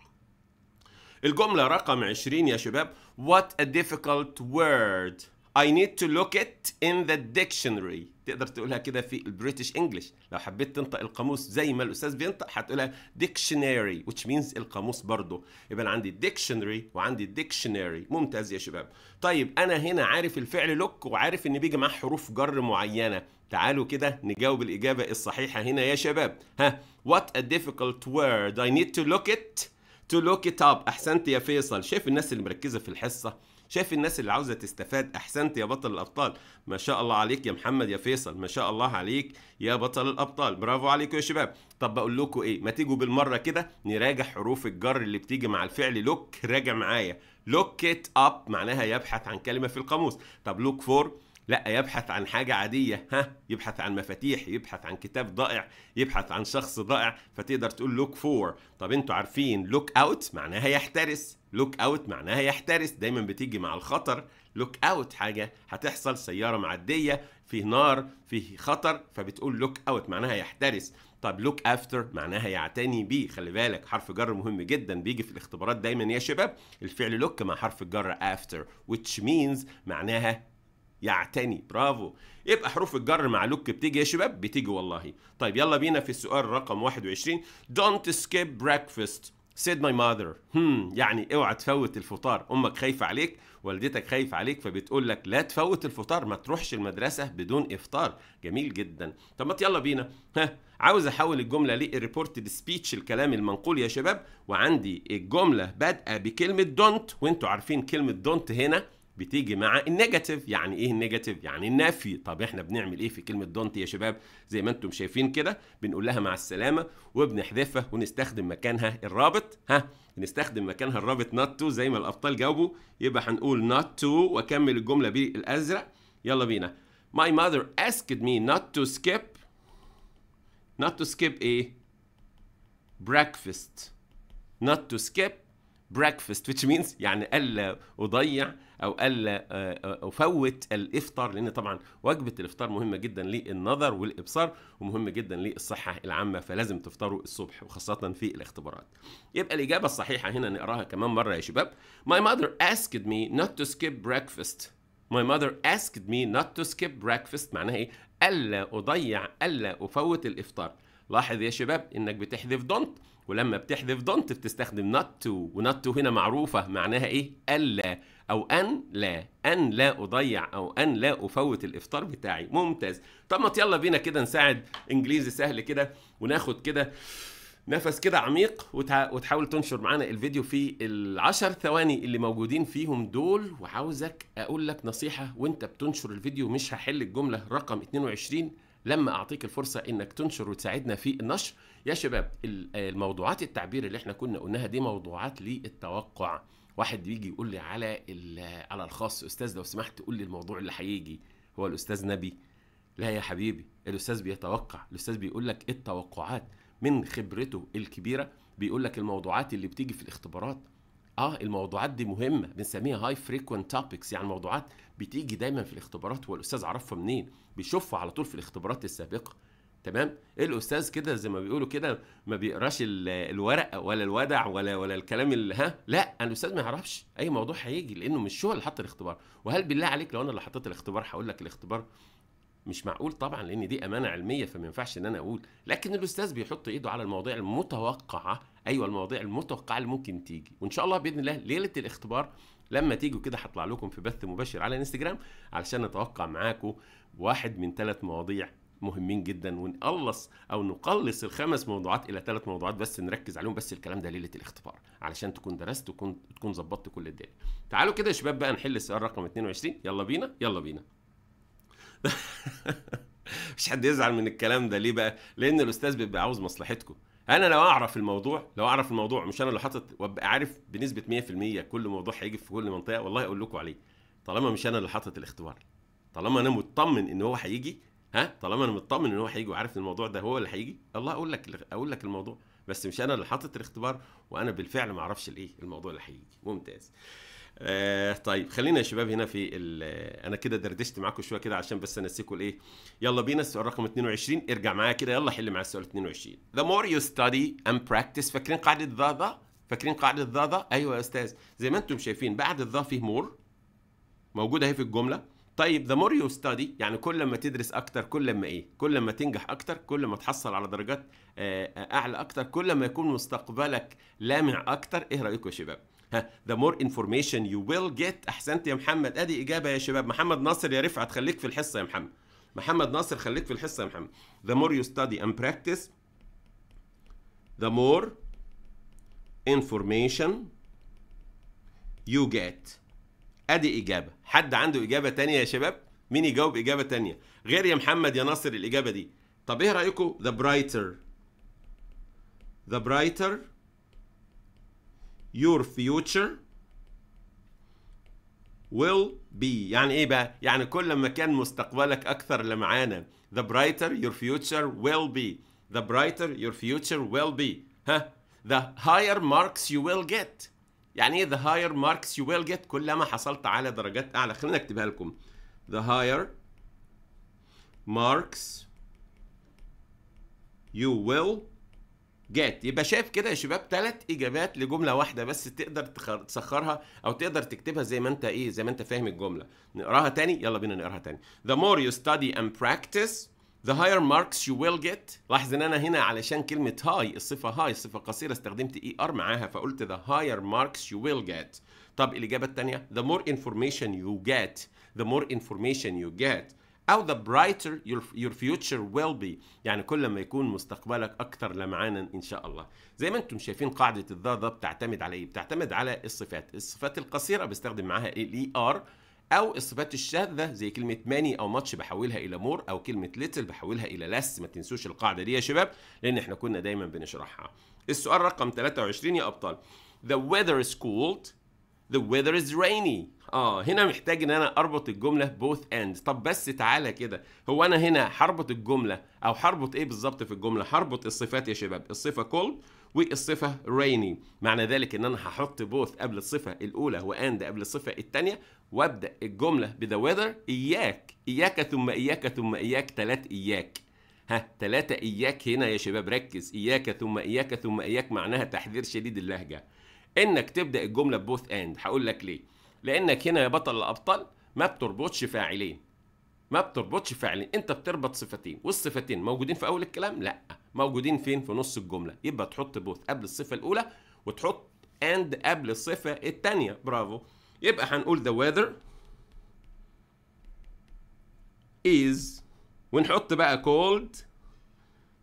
الجملة رقم 20 يا شباب What a difficult word I need to look it in the dictionary تقدر تقولها كده في البريتش انجلش لو حبيت تنطق القاموس زي ما الاستاذ بينطق هتقولها dictionary which means القاموس برضه يبقى انا عندي dictionary وعندي dictionary ممتاز يا شباب طيب انا هنا عارف الفعل look وعارف ان بيجي معاه حروف جر معينه تعالوا كده نجاوب الإجابة الصحيحة هنا يا شباب ها What a difficult word I need to look it to look it up أحسنت يا فيصل شايف الناس اللي مركزة في الحصة شايف الناس اللي عاوزة تستفاد أحسنت يا بطل الأبطال ما شاء الله عليك يا محمد يا فيصل ما شاء الله عليك يا بطل الأبطال برافو عليكم يا شباب طب بقول لكم إيه ما تيجوا بالمرة كده نراجع حروف الجر اللي بتيجي مع الفعل لوك راجع معايا لوك ات اب معناها يبحث عن كلمة في القاموس طب لوك فور لا يبحث عن حاجة عادية ها يبحث عن مفاتيح يبحث عن كتاب ضائع يبحث عن شخص ضائع فتقدر تقول لوك فور طب انتوا عارفين لوك اوت معناها يحترس لوك اوت معناها يحترس دايما بتيجي مع الخطر لوك اوت حاجة هتحصل سيارة معدية فيه نار فيه خطر فبتقول لوك اوت معناها يحترس طب لوك افتر معناها يعتني بيه خلي بالك حرف جر مهم جدا بيجي في الاختبارات دايما يا شباب الفعل لوك مع حرف الجر افتر which means معناها يعتني برافو يبقى حروف الجر مع لوك بتيجي يا شباب بتيجي والله طيب يلا بينا في السؤال رقم 21 don't skip breakfast said my mother هم hmm، يعني اوعى تفوت الفطار امك خايفه عليك والدتك خايفه عليك فبتقول لك لا تفوت الفطار ما تروحش المدرسه بدون افطار جميل جدا طب ما يلا بينا ها عاوز احول الجمله لريبورتد سبيتش الكلام المنقول يا شباب وعندي الجمله بادئه بكلمه دونت وانتوا عارفين كلمه دونت هنا بتيجي مع النيجاتيف يعني ايه النيجاتيف يعني النفي طب احنا بنعمل ايه في كلمه دونت يا شباب زي ما انتم شايفين كده بنقول لها مع السلامه وبنحذفها ونستخدم مكانها الرابط ها نستخدم مكانها الرابط نوت تو زي ما الابطال جاوبوا يبقى هنقول نوت تو واكمل الجمله بالازرق يلا بينا my mother asked me not to skip not to skip ايه breakfast not to skip breakfast which means يعني الا اضيع او الا افوت آه، الافطار لان طبعا وجبه الافطار مهمه جدا للنظر والابصار ومهمه جدا للصحه العامه فلازم تفطروا الصبح وخاصه في الاختبارات يبقى الاجابه الصحيحه هنا نقراها كمان مره يا شباب my mother asked me not to skip breakfast My mother asked me not to skip breakfast معناها ايه؟ ألا أضيع ألا أفوت الإفطار. لاحظ يا شباب إنك بتحذف دونت ولما بتحذف دونت بتستخدم not to و not to هنا معروفة معناها ايه؟ ألا او ان لا ان لا اضيع او ان لا افوت الافطار بتاعي ممتاز طب ما يلا بينا كده نساعد انجليزي سهل كده وناخد كده نفس كده عميق وتحاول تنشر معانا الفيديو في العشر ثواني اللي موجودين فيهم دول وعاوزك اقول لك نصيحه وانت بتنشر الفيديو مش هحل الجمله رقم 22 لما اعطيك الفرصه انك تنشر وتساعدنا في النشر يا شباب الموضوعات التعبير اللي احنا كنا قلناها دي موضوعات للتوقع واحد بيجي يقول لي على على الخاص استاذ لو سمحت قول لي الموضوع اللي هيجي هو الاستاذ نبي لا يا حبيبي الاستاذ بيتوقع الاستاذ بيقول لك التوقعات من خبرته الكبيره بيقول لك الموضوعات اللي بتيجي في الاختبارات اه الموضوعات دي مهمه بنسميها هاي فريكوينت توبكس يعني موضوعات بتيجي دايما في الاختبارات والاستاذ عرفها منين بيشوفها على طول في الاختبارات السابقه تمام الاستاذ كده زي ما بيقولوا كده ما بيقراش الورق ولا الودع ولا ولا الكلام اللي ها لا الاستاذ ما يعرفش اي موضوع هيجي لانه مش هو اللي حط الاختبار وهل بالله عليك لو انا اللي حطيت الاختبار هقول لك الاختبار مش معقول طبعا لان دي امانه علميه فما ينفعش ان انا اقول لكن الاستاذ بيحط ايده على المواضيع المتوقعه ايوه المواضيع المتوقعه اللي ممكن تيجي وان شاء الله باذن الله ليله الاختبار لما تيجوا كده هطلع لكم في بث مباشر على انستجرام علشان اتوقع معاكم واحد من ثلاث مواضيع مهمين جدا ونقلص او نقلص الخمس موضوعات الى ثلاث موضوعات بس نركز عليهم بس الكلام ده ليله الاختبار علشان تكون درست وتكون تكون ظبطت كل الدنيا تعالوا كده يا شباب بقى نحل السؤال رقم 22 يلا بينا يلا بينا مش حد يزعل من الكلام ده ليه بقى لان الاستاذ بيبقى عاوز مصلحتكم انا لو اعرف الموضوع لو اعرف الموضوع مش انا اللي حاطط وابقى عارف بنسبه 100% كل موضوع هيجي في كل منطقه والله اقول لكم عليه طالما مش انا اللي حاطط الاختبار طالما انا مطمن ان هو هيجي ها طالما انا مطمن ان هو هيجي وعارف ان الموضوع ده هو اللي هيجي الله اقول لك اقول لك الموضوع بس مش انا اللي حاطط الاختبار وانا بالفعل ما اعرفش الايه الموضوع اللي هيجي ممتاز آه طيب خلينا يا شباب هنا في انا كده دردشت معاكم شويه كده عشان بس انسيكم الايه يلا بينا السؤال رقم 22 ارجع معايا كده يلا حل معايا السؤال 22 the more you study and practice فاكرين قاعده ذا ذا فاكرين قاعده ذا ذا ايوه يا استاذ زي ما انتم شايفين بعد الذا فيه مور موجوده اهي في الجمله طيب the more you study يعني كل ما تدرس اكتر كل ما ايه كل ما تنجح اكتر كل ما تحصل على درجات آه، آه، اعلى اكتر كل ما يكون مستقبلك لامع اكتر ايه رايكم يا شباب ها the more information you will get احسنت يا محمد ادي اجابه يا شباب محمد ناصر يا رفعت خليك في الحصه يا محمد محمد ناصر خليك في الحصه يا محمد the more you study and practice the more information you get ادي اجابه حد عنده اجابه تانية يا شباب مين يجاوب اجابه تانية غير يا محمد يا ناصر الاجابه دي طب ايه رايكم the brighter the brighter your future will be يعني ايه بقى يعني كل ما كان مستقبلك اكثر لمعانا the brighter your future will be the brighter your future will be ها huh? the higher marks you will get يعني ايه the higher marks you will get كلما حصلت على درجات اعلى خلينا اكتبها لكم the higher marks you will get يبقى شايف كده يا شباب ثلاث اجابات لجمله واحده بس تقدر تسخرها او تقدر تكتبها زي ما انت ايه زي ما انت فاهم الجمله نقراها تاني يلا بينا نقراها تاني the more you study and practice The higher marks you will get لاحظ ان انا هنا علشان كلمة هاي الصفة هاي الصفة قصيرة استخدمت اي e ار معاها فقلت the higher marks you will get طب الإجابة الثانية the more information you get the more information you get أو the brighter your, your future will be يعني كل ما يكون مستقبلك أكثر لمعانا إن شاء الله زي ما أنتم شايفين قاعدة الذا ده بتعتمد على إيه؟ بتعتمد على الصفات الصفات القصيرة بستخدم معاها الإي e ار او الصفات الشاذه زي كلمه ماني او ماتش بحولها الى مور او كلمه ليتل بحولها الى لس ما تنسوش القاعده دي يا شباب لان احنا كنا دايما بنشرحها السؤال رقم 23 يا ابطال the weather is cold the weather is rainy اه هنا محتاج ان انا اربط الجمله بوث اند طب بس تعالى كده هو انا هنا هربط الجمله او هربط ايه بالظبط في الجمله هربط الصفات يا شباب الصفه cold والصفه rainy معنى ذلك ان انا هحط بوث قبل الصفه الاولى واند قبل الصفه الثانيه وابدا الجمله بذا ويذر اياك اياك ثم اياك ثم اياك ثلاث اياك ها ثلاثة إياك هنا يا شباب ركز إياك ثم إياك ثم إياك معناها تحذير شديد اللهجة إنك تبدأ الجملة ببوث أند هقول لك ليه لأنك هنا يا بطل الأبطال ما بتربطش فاعلين ما بتربطش فاعلين أنت بتربط صفتين والصفتين موجودين في أول الكلام لا موجودين فين في نص الجملة يبقى تحط بوث قبل الصفة الأولى وتحط أند قبل الصفة الثانية برافو يبقى هنقول the weather is ونحط بقى cold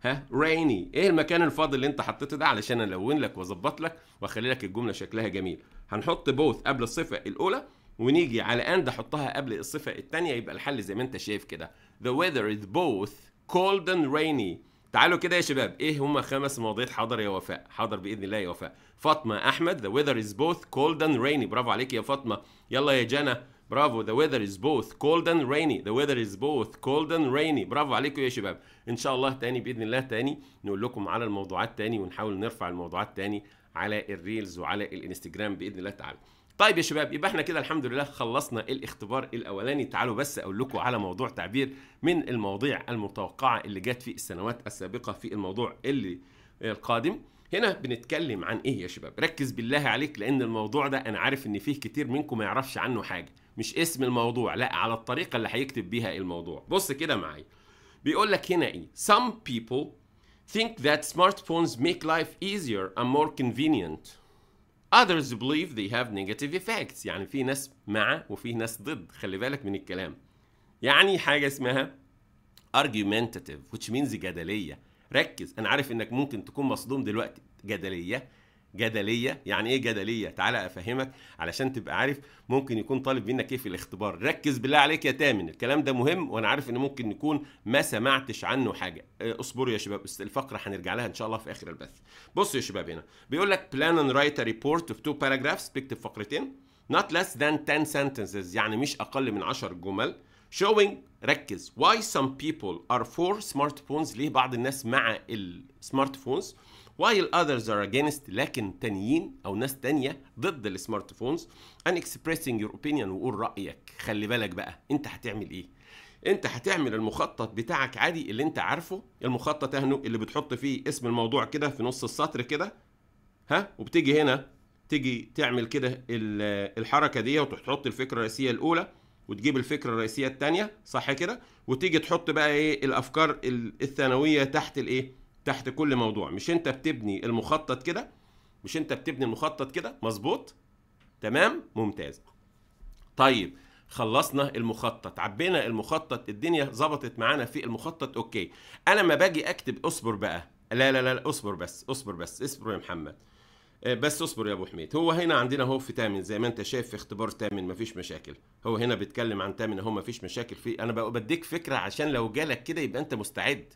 ها rainy ايه المكان الفاضي اللي انت حطيته ده علشان الون لك واظبط لك واخلي لك الجمله شكلها جميل هنحط both قبل الصفه الاولى ونيجي على اند احطها قبل الصفه الثانيه يبقى الحل زي ما انت شايف كده the weather is both cold and rainy تعالوا كده يا شباب ايه هما خمس مواضيع حاضر يا وفاء حاضر باذن الله يا وفاء فاطمه احمد ذا ويذر از بوث كولد اند ريني برافو عليك يا فاطمه يلا يا جانا برافو ذا ويذر از بوث كولد اند ريني ذا ويذر از بوث كولد اند ريني برافو عليكم يا شباب ان شاء الله تاني باذن الله تاني نقول لكم على الموضوعات تاني ونحاول نرفع الموضوعات تاني على الريلز وعلى الانستجرام باذن الله تعالى طيب يا شباب يبقى احنا كده الحمد لله خلصنا الاختبار الاولاني تعالوا بس اقول لكم على موضوع تعبير من المواضيع المتوقعه اللي جت في السنوات السابقه في الموضوع اللي القادم هنا بنتكلم عن ايه يا شباب ركز بالله عليك لان الموضوع ده انا عارف ان فيه كتير منكم ما يعرفش عنه حاجه مش اسم الموضوع لا على الطريقه اللي هيكتب بيها الموضوع بص كده معايا بيقول لك هنا ايه some people think that smartphones make life easier and more convenient others believe they have negative effects يعني في ناس مع وفي ناس ضد خلي بالك من الكلام يعني حاجه اسمها argumentative which means جدليه ركز انا عارف انك ممكن تكون مصدوم دلوقتي جدليه جدليه يعني ايه جدليه تعالى افهمك علشان تبقى عارف ممكن يكون طالب منك ايه في الاختبار ركز بالله عليك يا تامن الكلام ده مهم وانا عارف ان ممكن نكون ما سمعتش عنه حاجه آه، اصبروا يا شباب الفقره هنرجع لها ان شاء الله في اخر البث بصوا يا شباب هنا بيقول لك بلان ان رايت ا ريبورت اوف تو باراجرافز بكتب فقرتين not less than 10 sentences يعني مش اقل من 10 جمل showing ركز why some people are for smartphones ليه بعض الناس مع السمارت فونز while others are against لكن تانيين او ناس تانية ضد السمارت فونز and expressing your opinion وقول رأيك خلي بالك بقى انت هتعمل ايه انت هتعمل المخطط بتاعك عادي اللي انت عارفه المخطط اهنو اللي بتحط فيه اسم الموضوع كده في نص السطر كده ها وبتيجي هنا تيجي تعمل كده الحركه دي وتحط الفكره الرئيسيه الاولى وتجيب الفكره الرئيسيه الثانيه صح كده وتيجي تحط بقى ايه الافكار الثانويه تحت الايه تحت كل موضوع مش انت بتبني المخطط كده مش انت بتبني المخطط كده مظبوط تمام ممتاز طيب خلصنا المخطط عبينا المخطط الدنيا ظبطت معانا في المخطط اوكي انا لما باجي اكتب اصبر بقى لا لا لا اصبر بس اصبر بس اصبر يا محمد آه، بس اصبر يا ابو حميد هو هنا عندنا هو في تامن زي ما انت شايف في اختبار تامن مفيش مشاكل هو هنا بيتكلم عن تامن اهو مفيش مشاكل فيه انا بديك فكره عشان لو جالك كده يبقى انت مستعد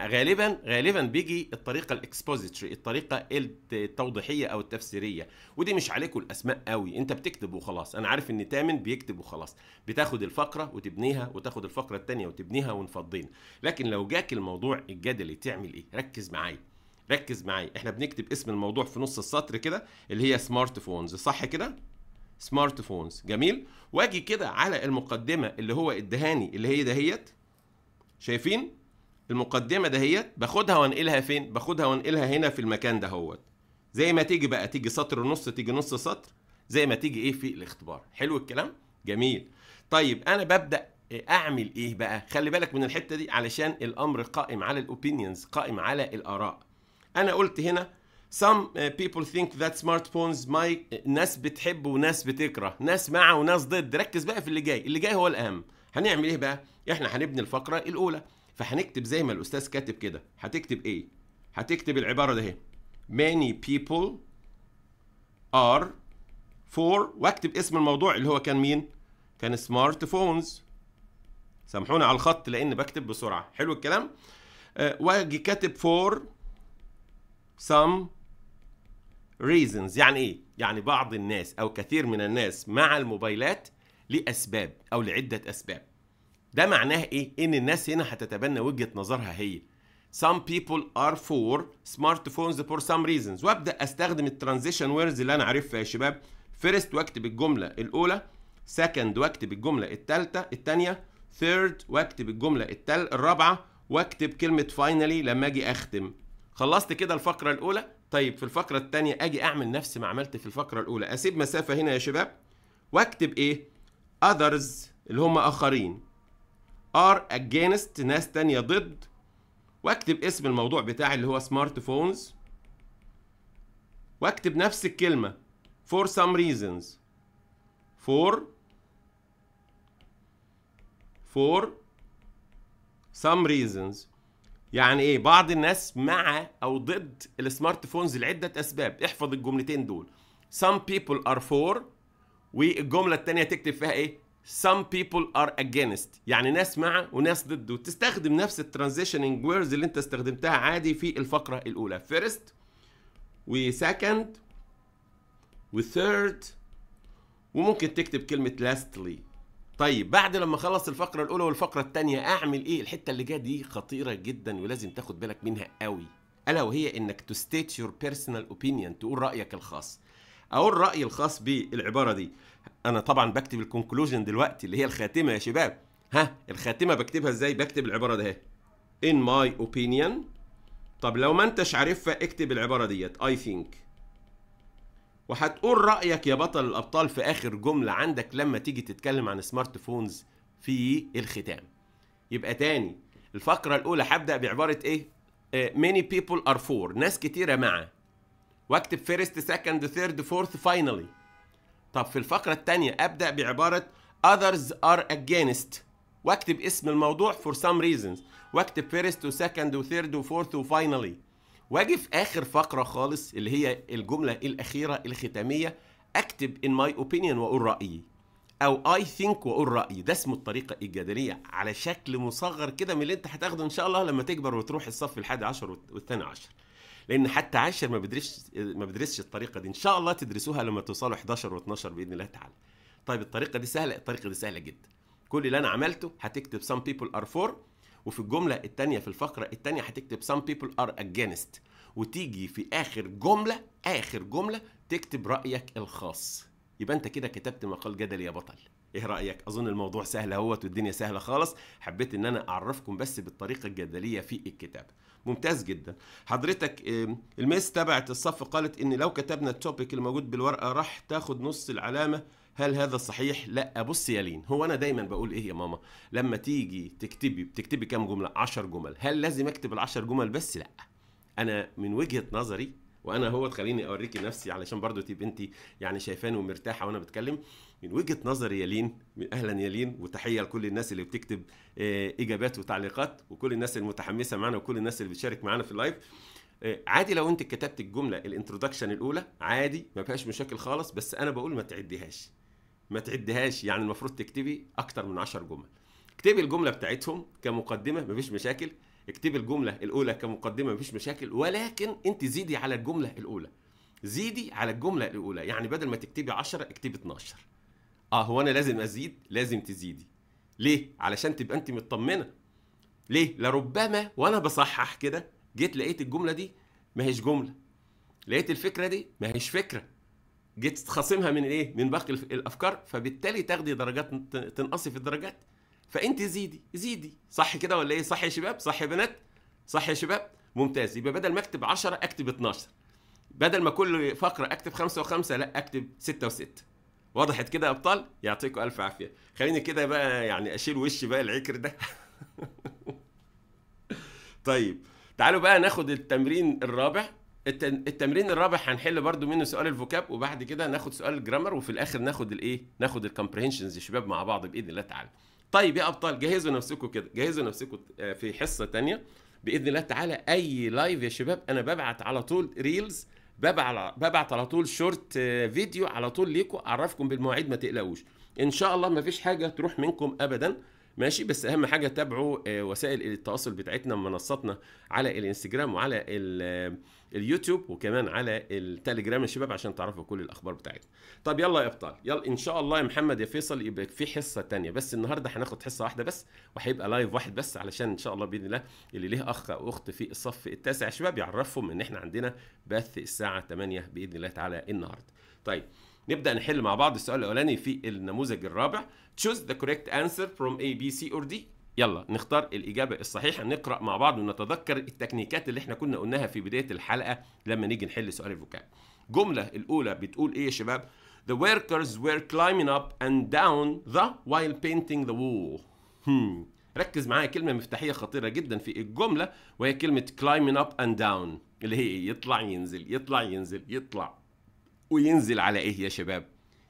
غالبا غالبا بيجي الطريقه الاكسبوزيتري الطريقه التوضيحيه او التفسيريه ودي مش عليكم الاسماء قوي انت بتكتب وخلاص انا عارف ان تامن بيكتب وخلاص بتاخد الفقره وتبنيها وتاخد الفقره الثانيه وتبنيها ونفضين لكن لو جاك الموضوع الجدلي تعمل ايه ركز معايا ركز معايا احنا بنكتب اسم الموضوع في نص السطر كده اللي هي سمارت فونز صح كده سمارت فونز جميل واجي كده على المقدمه اللي هو ادهاني اللي هي دهيت شايفين المقدمه دهيت باخدها وانقلها فين باخدها وانقلها هنا في المكان ده هو زي ما تيجي بقى تيجي سطر ونص تيجي نص سطر زي ما تيجي ايه في الاختبار حلو الكلام جميل طيب انا ببدا اعمل ايه بقى خلي بالك من الحته دي علشان الامر قائم على الاوبينيونز قائم على الاراء انا قلت هنا some uh, people think that smartphones might uh, ناس بتحب وناس بتكره ناس مع وناس ضد ركز بقى في اللي جاي اللي جاي هو الاهم هنعمل ايه بقى احنا هنبني الفقره الاولى فهنكتب زي ما الاستاذ كاتب كده هتكتب ايه هتكتب العباره ده اهي many people are for واكتب اسم الموضوع اللي هو كان مين كان سمارت فونز سامحوني على الخط لان بكتب بسرعه حلو الكلام uh, واجي كاتب فور some reasons يعني ايه يعني بعض الناس او كثير من الناس مع الموبايلات لاسباب او لعده اسباب ده معناه ايه ان الناس هنا هتتبنى وجهه نظرها هي some people are for smartphones for some reasons وابدا استخدم الترانزيشن ويرز اللي انا عارفها يا شباب First واكتب الجمله الاولى second واكتب الجمله الثالثه الثانيه third واكتب الجمله الرابعه واكتب كلمه finally لما اجي اختم خلصت كده الفقرة الأولى طيب في الفقرة الثانية أجي أعمل نفس ما عملت في الفقرة الأولى أسيب مسافة هنا يا شباب وأكتب إيه others اللي هم آخرين are against ناس تانية ضد وأكتب اسم الموضوع بتاعي اللي هو سمارت فونز وأكتب نفس الكلمة for some reasons for for some reasons يعني ايه بعض الناس مع او ضد السمارت فونز لعده اسباب احفظ الجملتين دول some people are for والجمله الثانيه تكتب فيها ايه some people are against يعني ناس مع وناس ضد وتستخدم نفس الترانزيشننج ويرز اللي انت استخدمتها عادي في الفقره الاولى first وسكند وثيرد وممكن تكتب كلمه lastly طيب بعد لما اخلص الفقره الاولى والفقره الثانيه اعمل ايه الحته اللي جايه دي خطيره جدا ولازم تاخد بالك منها قوي الا وهي انك تو ستيت يور بيرسونال اوبينيون تقول رايك الخاص اقول رايي الخاص بالعباره دي انا طبعا بكتب الكونكلوجن دلوقتي اللي هي الخاتمه يا شباب ها الخاتمه بكتبها ازاي بكتب العباره ده إن ماي أوبينيون طب لو ما انتش عارفها اكتب العباره ديت I think وهتقول رأيك يا بطل الأبطال في آخر جملة عندك لما تيجي تتكلم عن سمارت فونز في الختام يبقى تاني الفقرة الأولى هبدأ بعبارة إيه؟ ميني بيبول ار فور ناس كتيرة مع واكتب فيرست سكند ثيرد فورث فاينلي طب في الفقرة التانية أبدأ بعبارة others are against واكتب اسم الموضوع for some reasons واكتب فيرست وسكند وثيرد وفورث وفاينلي واجي في اخر فقره خالص اللي هي الجمله الاخيره الختاميه اكتب ان ماي اوبينيون واقول رايي او اي ثينك واقول رايي ده اسمه الطريقه الجدليه على شكل مصغر كده من اللي انت هتاخده ان شاء الله لما تكبر وتروح الصف الحادي عشر والثاني عشر لان حتى عاشر ما بيدرسش ما بيدرسش الطريقه دي ان شاء الله تدرسوها لما توصلوا 11 و12 باذن الله تعالى طيب الطريقه دي سهله الطريقه دي سهله جدا كل اللي انا عملته هتكتب some people are for وفي الجمله الثانيه في الفقره الثانيه هتكتب some people are against وتيجي في اخر جمله اخر جمله تكتب رايك الخاص يبقى انت كده كتبت مقال جدلي يا بطل ايه رايك اظن الموضوع سهل اهوت والدنيا سهله خالص حبيت ان انا اعرفكم بس بالطريقه الجدليه في الكتاب ممتاز جدا حضرتك الميس تبعت الصف قالت ان لو كتبنا التوبيك الموجود بالورقه راح تاخد نص العلامه هل هذا صحيح لا بص يا لين هو انا دايما بقول ايه يا ماما لما تيجي تكتبي بتكتبي كام جمله 10 جمل هل لازم اكتب ال10 جمل بس لا انا من وجهه نظري وانا هو تخليني اوريكي نفسي علشان برضو تبقى انت يعني شايفاني ومرتاحه وانا بتكلم من وجهه نظري يا لين اهلا يا لين وتحيه لكل الناس اللي بتكتب آه، اجابات وتعليقات وكل الناس المتحمسه معانا وكل الناس اللي بتشارك معانا في اللايف آه، عادي لو انت كتبت الجمله الانترودكشن الاولى عادي ما فيهاش مشاكل خالص بس انا بقول ما تعديهاش ما تعدهاش يعني المفروض تكتبي اكتر من 10 جمل اكتبي الجمله بتاعتهم كمقدمه مفيش مشاكل اكتبي الجمله الاولى كمقدمه مفيش مشاكل ولكن انت زيدي على الجمله الاولى زيدي على الجمله الاولى يعني بدل ما تكتبي 10 اكتبي 12 اه هو انا لازم ازيد لازم تزيدي ليه علشان تبقى انت مطمنه ليه لربما وانا بصحح كده جيت لقيت الجمله دي ما هيش جمله لقيت الفكره دي ما هيش فكره جيت تخصمها من الايه من باقي الافكار فبالتالي تاخدي درجات تنقصي في الدرجات فانت زيدي زيدي صح كده ولا ايه صح يا شباب صح يا بنات صح يا شباب ممتاز يبقى بدل ما اكتب 10 اكتب 12 بدل ما كل فقره اكتب 5 و5 لا اكتب 6 و6 وضحت كده يا ابطال يعطيكم الف عافيه خليني كده بقى يعني اشيل وشي بقى العكر ده طيب تعالوا بقى ناخد التمرين الرابع التمرين الرابع هنحل برضو منه سؤال الفوكاب وبعد كده ناخد سؤال الجرامر وفي الاخر ناخد الايه ناخد الكومبريهنشنز يا شباب مع بعض باذن الله تعالى طيب يا ابطال جهزوا نفسكم كده جهزوا نفسكم في حصه تانية باذن الله تعالى اي لايف يا شباب انا ببعت على طول ريلز ببعت على طول شورت فيديو على طول ليكم اعرفكم بالمواعيد ما تقلقوش ان شاء الله ما فيش حاجه تروح منكم ابدا ماشي بس اهم حاجه تابعوا آه، وسائل التواصل بتاعتنا منصاتنا على الانستجرام وعلى ال اليوتيوب وكمان على التليجرام يا شباب عشان تعرفوا كل الاخبار بتاعتنا طب يلا يا ابطال يلا ان شاء الله يا محمد يا فيصل يبقى في حصه تانية بس النهارده هناخد حصه واحده بس وهيبقى لايف واحد بس علشان ان شاء الله باذن الله اللي ليه اخ او اخت في الصف التاسع يا شباب يعرفهم ان احنا عندنا بث الساعه 8 باذن الله تعالى النهارده طيب نبدا نحل مع بعض السؤال الاولاني في النموذج الرابع choose the correct answer from A B C or D يلا نختار الإجابة الصحيحة نقرأ مع بعض ونتذكر التكنيكات اللي احنا كنا قلناها في بداية الحلقة لما نيجي نحل سؤال الفوكاب الجملة الأولى بتقول إيه يا شباب The workers were climbing up and down the while painting the wall. هم. Hmm. ركز معايا كلمة مفتاحية خطيرة جدا في الجملة وهي كلمة climbing up and down اللي هي يطلع ينزل يطلع ينزل يطلع وينزل على ايه يا شباب؟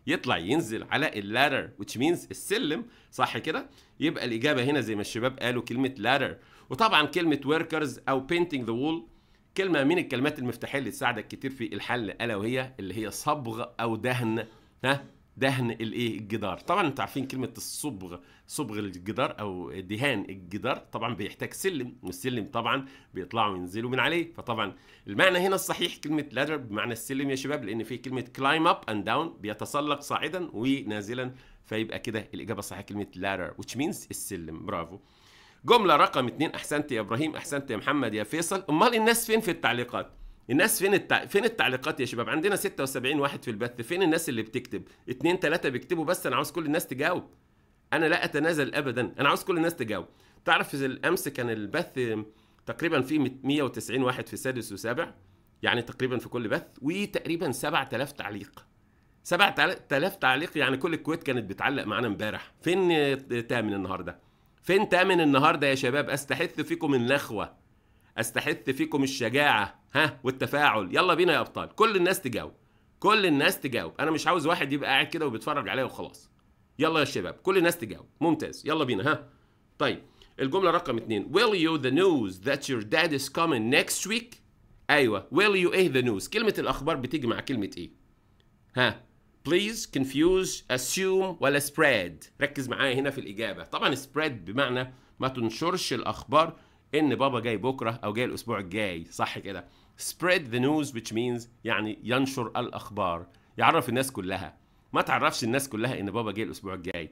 يطلع ينزل على اللادر which means السلم صح كده يبقى الاجابه هنا زي ما الشباب قالوا كلمه لادر وطبعا كلمه workers او painting the wall كلمه من الكلمات المفتاحيه اللي تساعدك كتير في الحل الا وهي اللي هي صبغ او دهن ها دهن الايه الجدار طبعا انتوا عارفين كلمه الصبغ صبغ الجدار او دهان الجدار طبعا بيحتاج سلم والسلم طبعا بيطلعوا وينزلوا من عليه فطبعا المعنى هنا الصحيح كلمه لادر بمعنى السلم يا شباب لان في كلمه كلايم اب اند داون بيتسلق صاعدا ونازلا فيبقى كده الاجابه الصحيحه كلمه لادر which means السلم برافو جمله رقم اثنين احسنت يا ابراهيم احسنت يا محمد يا فيصل امال الناس فين في التعليقات الناس فين التع... فين التعليقات يا شباب عندنا 76 واحد في البث فين الناس اللي بتكتب اتنين ثلاثة بيكتبوا بس انا عاوز كل الناس تجاوب انا لا اتنازل ابدا انا عاوز كل الناس تجاوب تعرف الامس كان البث تقريبا في 190 واحد في سادس وسابع يعني تقريبا في كل بث وتقريبا 7000 تعليق 7000 تعليق يعني كل الكويت كانت بتعلق معانا امبارح فين تامن النهارده فين تامن النهارده يا شباب استحث فيكم النخوه استحث فيكم الشجاعه ها والتفاعل يلا بينا يا ابطال كل الناس تجاوب كل الناس تجاوب انا مش عاوز واحد يبقى قاعد كده وبيتفرج عليا وخلاص يلا يا شباب كل الناس تجاوب ممتاز يلا بينا ها طيب الجمله رقم اتنين will you the news that your dad is coming next week ايوه will you ايه the news كلمه الاخبار بتيجي مع كلمه ايه ها please confuse assume ولا spread ركز معايا هنا في الاجابه طبعا spread بمعنى ما تنشرش الاخبار ان بابا جاي بكره او جاي الاسبوع الجاي صح كده spread the news which means يعني ينشر الاخبار يعرف الناس كلها ما تعرفش الناس كلها ان بابا جاي الاسبوع الجاي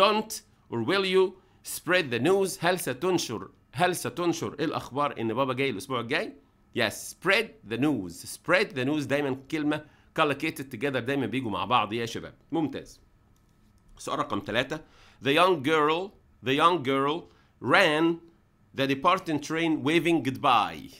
don't or will you spread the news هل ستنشر هل ستنشر الاخبار ان بابا جاي الاسبوع الجاي yes spread the news spread the news دايما كلمه collocated together دايما بيجوا مع بعض يا شباب ممتاز سؤال رقم ثلاثة the young girl the young girl ran ذا ديبارتنج ترين ويفنج باي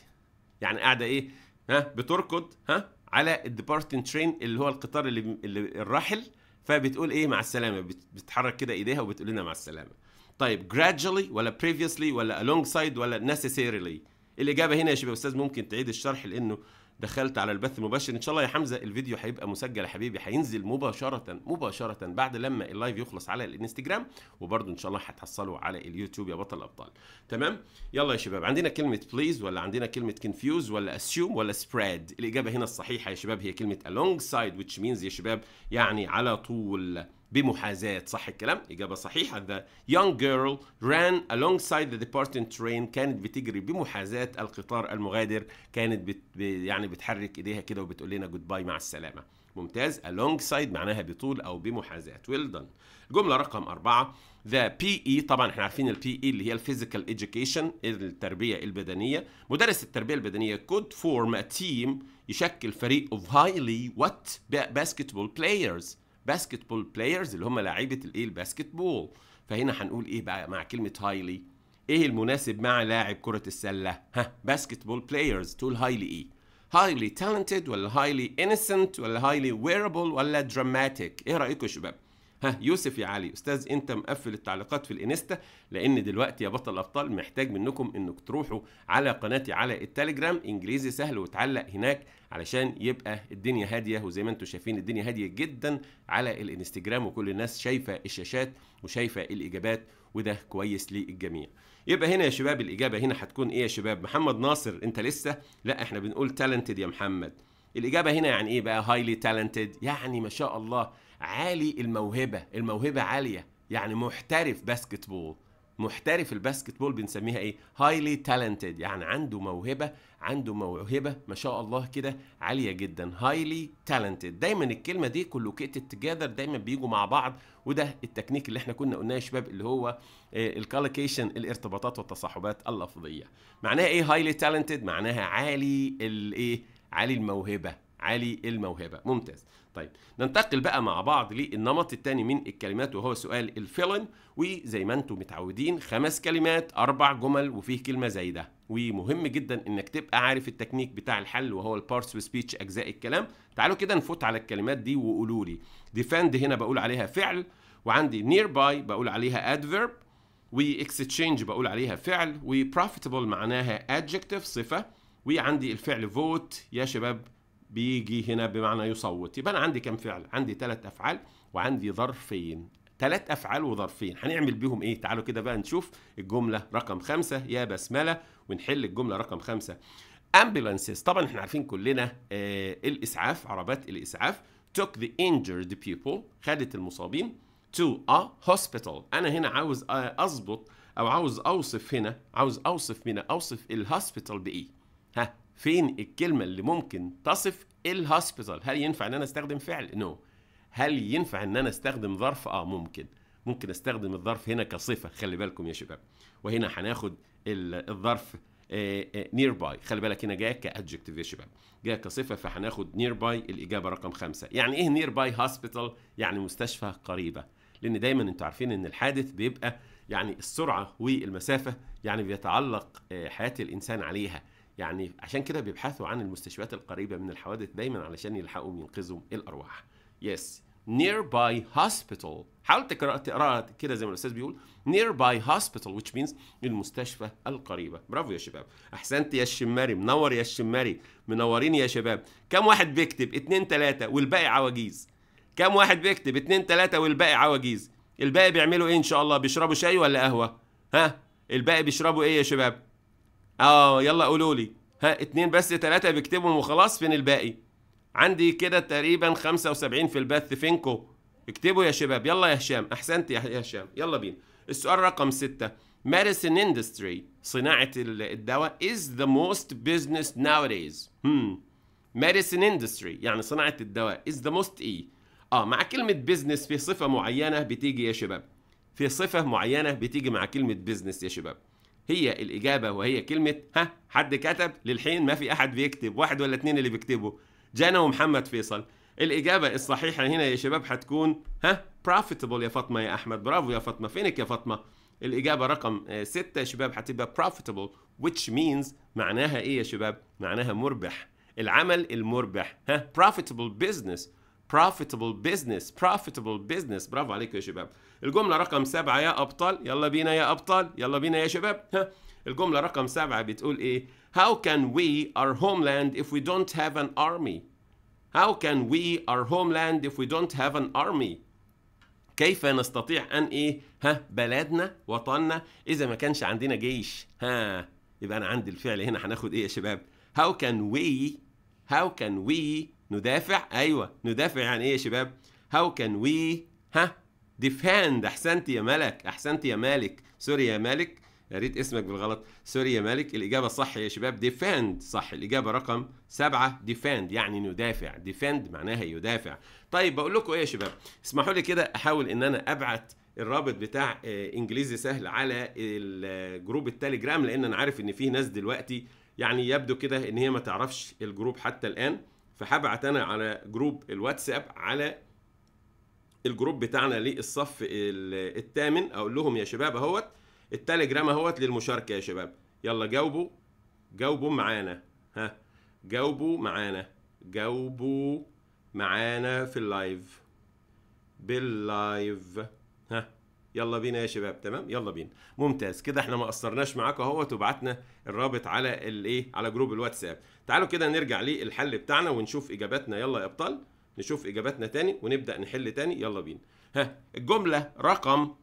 يعني قاعده ايه ها بتركض ها على الديبارتنج ترين اللي هو القطار اللي, اللي الراحل فبتقول ايه مع السلامه بتحرك كده ايديها وبتقول لنا مع السلامه طيب gradually ولا previously ولا alongside ولا necessarily الإجابة هنا يا شباب أستاذ ممكن تعيد الشرح لأنه دخلت على البث مباشر ان شاء الله يا حمزه الفيديو هيبقى مسجل يا حبيبي هينزل مباشره مباشره بعد لما اللايف يخلص على الانستجرام وبرده ان شاء الله هتحصلوا على اليوتيوب يا بطل الابطال تمام يلا يا شباب عندنا كلمه بليز ولا عندنا كلمه كونفيوز ولا اسيوم ولا سبريد الاجابه هنا الصحيحه يا شباب هي كلمه الونج سايد which means يا شباب يعني على طول بمحاذاة صح الكلام؟ إجابة صحيحة The young girl ran alongside the departing train كانت بتجري بمحاذاة القطار المغادر كانت بت... يعني بتحرك إيديها كده وبتقول لنا جود باي مع السلامة ممتاز alongside معناها بطول أو بمحاذاة well done جملة رقم أربعة The PE طبعا احنا عارفين الـ PE اللي هي الفيزيكال education التربيه البدنيه مدرس التربيه البدنيه could form a team يشكل فريق of highly what basketball players باسكت بول بلايرز اللي هم لعيبه الايه الباسكت بول فهنا هنقول ايه بقى مع كلمه هايلي ايه المناسب مع لاعب كره السله ها باسكت بول بلايرز تقول هايلي ايه هايلي تالنتد ولا هايلي انسنت ولا هايلي ويربل ولا دراماتيك ايه رايكم يا شباب ها يوسف يا علي استاذ انت مقفل التعليقات في الانستا لان دلوقتي يا بطل الابطال محتاج منكم انك تروحوا على قناتي على التليجرام انجليزي سهل وتعلق هناك علشان يبقى الدنيا هاديه وزي ما انتم شايفين الدنيا هاديه جدا على الانستجرام وكل الناس شايفه الشاشات وشايفه الاجابات وده كويس للجميع يبقى هنا يا شباب الاجابه هنا هتكون ايه يا شباب محمد ناصر انت لسه لا احنا بنقول تالنتد يا محمد الاجابه هنا يعني ايه بقى هايلي تالنتد يعني ما شاء الله عالي الموهبه الموهبه عاليه يعني محترف باسكت بول محترف الباسكت بول بنسميها ايه هايلي تالنتد يعني عنده موهبه عنده موهبه ما شاء الله كده عاليه جدا هايلي تالنتد دايما الكلمه دي كلوكيتد تجاذر دايما بيجوا مع بعض وده التكنيك اللي احنا كنا قلناه يا شباب اللي هو آه، الكالكيشن الارتباطات والتصاحبات اللفظيه معناها ايه هايلي تالنتد معناها عالي الايه عالي الموهبه عالي الموهبه ممتاز طيب ننتقل بقى مع بعض للنمط الثاني من الكلمات وهو سؤال الفيلن وزي ما انتم متعودين خمس كلمات اربع جمل وفيه كلمه زايده ومهم جدا انك تبقى عارف التكنيك بتاع الحل وهو البارتس سبيتش اجزاء الكلام تعالوا كده نفوت على الكلمات دي وقولوا لي ديفند هنا بقول عليها فعل وعندي نير باي بقول عليها ادفيرب واكستشينج بقول عليها فعل وبروفيتبل معناها ادجكتيف صفه وعندي الفعل فوت يا شباب بيجي هنا بمعنى يصوت يبقى انا عندي كام فعل عندي ثلاث افعال وعندي ظرفين ثلاث افعال وظرفين هنعمل بيهم ايه تعالوا كده بقى نشوف الجمله رقم خمسة يا بسمله ونحل الجمله رقم خمسة امبولانسز طبعا احنا عارفين كلنا آه الاسعاف عربات الاسعاف took the injured people خدت المصابين to a hospital انا هنا عاوز آه، اظبط او عاوز اوصف هنا عاوز اوصف هنا اوصف الهوسبيتال بايه ها فين الكلمه اللي ممكن تصف الهوسبيتال هل ينفع ان انا استخدم فعل نو no. هل ينفع ان انا استخدم ظرف اه ممكن ممكن استخدم الظرف هنا كصفه خلي بالكم يا شباب وهنا هناخد الظرف نير آه، باي آه، خلي بالك هنا جايه كادجكتيف يا شباب جايه كصفه فهناخد نير باي الاجابه رقم خمسة يعني ايه نير باي هوسبيتال يعني مستشفى قريبه لان دايما انتوا عارفين ان الحادث بيبقى يعني السرعه والمسافه يعني بيتعلق آه، حياه الانسان عليها يعني عشان كده بيبحثوا عن المستشفيات القريبة من الحوادث دايما علشان يلحقوا ينقذوا الأرواح يس yes. nearby hospital حاول تقرأ تقراها كده زي ما الأستاذ بيقول nearby hospital which means المستشفى القريبة برافو يا شباب أحسنت يا الشماري منور يا الشماري منورين يا شباب كم واحد بيكتب اتنين تلاتة والباقي عواجيز كم واحد بيكتب اتنين تلاتة والباقي عواجيز الباقي بيعملوا ايه ان شاء الله بيشربوا شاي ولا قهوة ها الباقي بيشربوا ايه يا شباب اه يلا قولوا لي ها اتنين بس تلاتة بيكتبهم وخلاص فين الباقي عندي كده تقريبا 75 في البث فينكو اكتبوا يا شباب يلا يا هشام احسنت يا هشام يلا بينا السؤال رقم ستة medicine industry صناعة الدواء is the most business nowadays هم hmm. medicine industry يعني صناعة الدواء is the most ايه اه مع كلمة بيزنس في صفة معينة بتيجي يا شباب في صفة معينة بتيجي مع كلمة بيزنس يا شباب هي الإجابة وهي كلمة ها حد كتب للحين ما في أحد بيكتب واحد ولا اتنين اللي بيكتبوا جانا ومحمد فيصل الإجابة الصحيحة هنا يا شباب حتكون ها profitable يا فاطمة يا أحمد برافو يا فاطمة فينك يا فاطمة الإجابة رقم آه، ستة يا شباب حتبقى profitable which means معناها إيه يا شباب معناها مربح العمل المربح ها profitable business profitable business profitable business برافو عليكم يا شباب الجملة رقم سبعة يا أبطال يلا بينا يا أبطال يلا بينا يا شباب ها الجملة رقم سبعة بتقول إيه How can we our homeland if we don't have an army How can we our homeland if we don't have an army كيف نستطيع أن إيه ها بلدنا وطننا إذا ما كانش عندنا جيش ها يبقى أنا عندي الفعل هنا هناخد إيه يا شباب How can we How can we ندافع أيوة ندافع عن يعني إيه يا شباب How can we ها ديفاند احسنت يا ملك احسنت يا مالك سوري يا مالك يا ريت اسمك بالغلط سوري يا مالك الإجابة صح يا شباب ديفاند صح الإجابة رقم سبعة ديفاند يعني ندافع ديفاند معناها يدافع طيب بقول لكم إيه يا شباب اسمحوا لي كده أحاول إن أنا أبعت الرابط بتاع آه، إنجليزي سهل على الجروب التليجرام لأن أنا عارف إن في ناس دلوقتي يعني يبدو كده إن هي ما تعرفش الجروب حتى الآن فهبعت أنا على جروب الواتساب على الجروب بتاعنا للصف الثامن اقول لهم يا شباب اهوت التليجرام اهوت للمشاركه يا شباب يلا جاوبوا جاوبوا معانا ها جاوبوا معانا جاوبوا معانا في اللايف باللايف ها يلا بينا يا شباب تمام يلا بينا ممتاز كده احنا ما قصرناش معاكم اهوت وبعتنا الرابط على الايه على جروب الواتساب تعالوا كده نرجع للحل بتاعنا ونشوف اجاباتنا يلا يا ابطال نشوف اجاباتنا تاني ونبدا نحل تاني يلا بينا ها الجمله رقم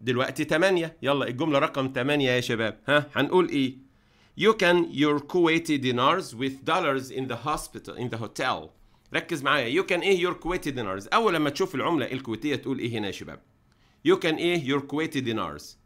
دلوقتي 8 يلا الجمله رقم 8 يا شباب ها هنقول ايه You can your Kuwaiti dinars with dollars in the hospital in the hotel ركز معايا you can ايه your Kuwaiti dinars اول لما تشوف العمله الكويتيه تقول ايه هنا يا شباب You can ايه your Kuwaiti dinars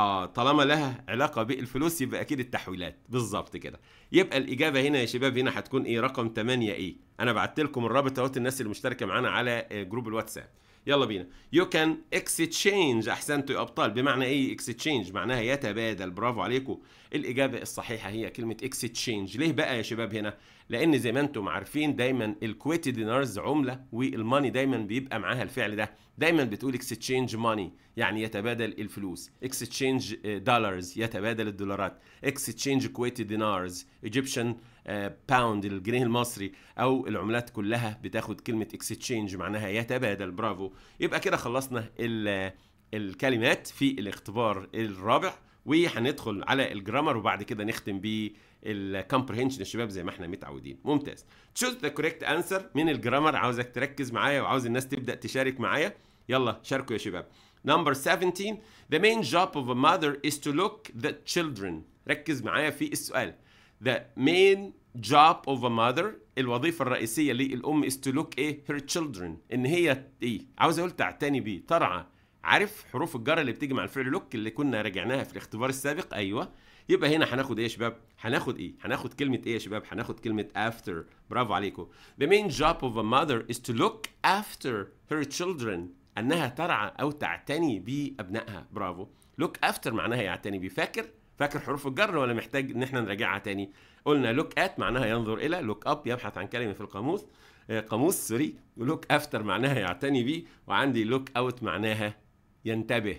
اه طالما لها علاقه بالفلوس يبقى اكيد التحويلات بالظبط كده يبقى الاجابه هنا يا شباب هنا هتكون ايه رقم 8 ايه انا بعت لكم الرابط اهوت الناس اللي مشتركه معانا على آه، جروب الواتساب يلا بينا يو كان اكستشينج احسنتوا يا ابطال بمعنى ايه اكستشينج معناها يتبادل برافو عليكم الاجابه الصحيحه هي كلمه اكستشينج ليه بقى يا شباب هنا لان زي ما انتم عارفين دايما الكويتي دينارز عمله والماني دايما بيبقى معاها الفعل ده دايما بتقول اكستشينج ماني يعني يتبادل الفلوس اكستشينج آه، دولارز يتبادل الدولارات اكستشينج كويتي دينارز ايجيبشن آه، باوند الجنيه المصري او العملات كلها بتاخد كلمه اكستشينج معناها يتبادل برافو يبقى كده خلصنا آه، الكلمات في الاختبار الرابع وهندخل على الجرامر وبعد كده نختم بيه الكومبريهنشن الشباب زي ما احنا متعودين ممتاز تشوز ذا كوريكت انسر من الجرامر عاوزك تركز معايا وعاوز الناس تبدا تشارك معايا يلا شاركوا يا شباب نمبر 17 The main job of a mother is to look the children ركز معايا في السؤال The main job of a mother الوظيفة الرئيسية للأم is to look ايه her children إن هي ايه عاوز أقول تعتني بيه ترعى عارف حروف الجر اللي بتيجي مع الفعل لوك اللي كنا راجعناها في الاختبار السابق ايوه يبقى هنا هناخد ايه يا شباب هناخد ايه هناخد كلمه ايه يا شباب هناخد كلمه after برافو عليكم the main job of a mother is to look after her children انها ترعى او تعتني بابنائها برافو look after معناها يعتني بيه فاكر فاكر حروف الجر ولا محتاج ان احنا نراجعها تاني قلنا look at معناها ينظر الى look up يبحث عن كلمه في القاموس آه، قاموس سوري ولوك افتر معناها يعتني بيه وعندي لوك اوت معناها ينتبه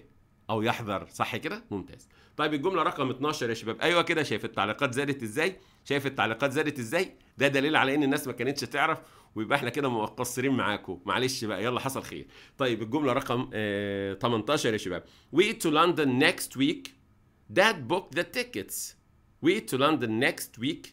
او يحذر صح كده ممتاز طيب الجمله رقم 12 يا شباب ايوه كده شايف التعليقات زادت ازاي شايف التعليقات زادت ازاي ده دليل على ان الناس ما كانتش تعرف ويبقى احنا كده مقصرين معاكم معلش بقى يلا حصل خير طيب الجمله رقم آه 18 يا شباب we to London next week dad booked the tickets we to London next week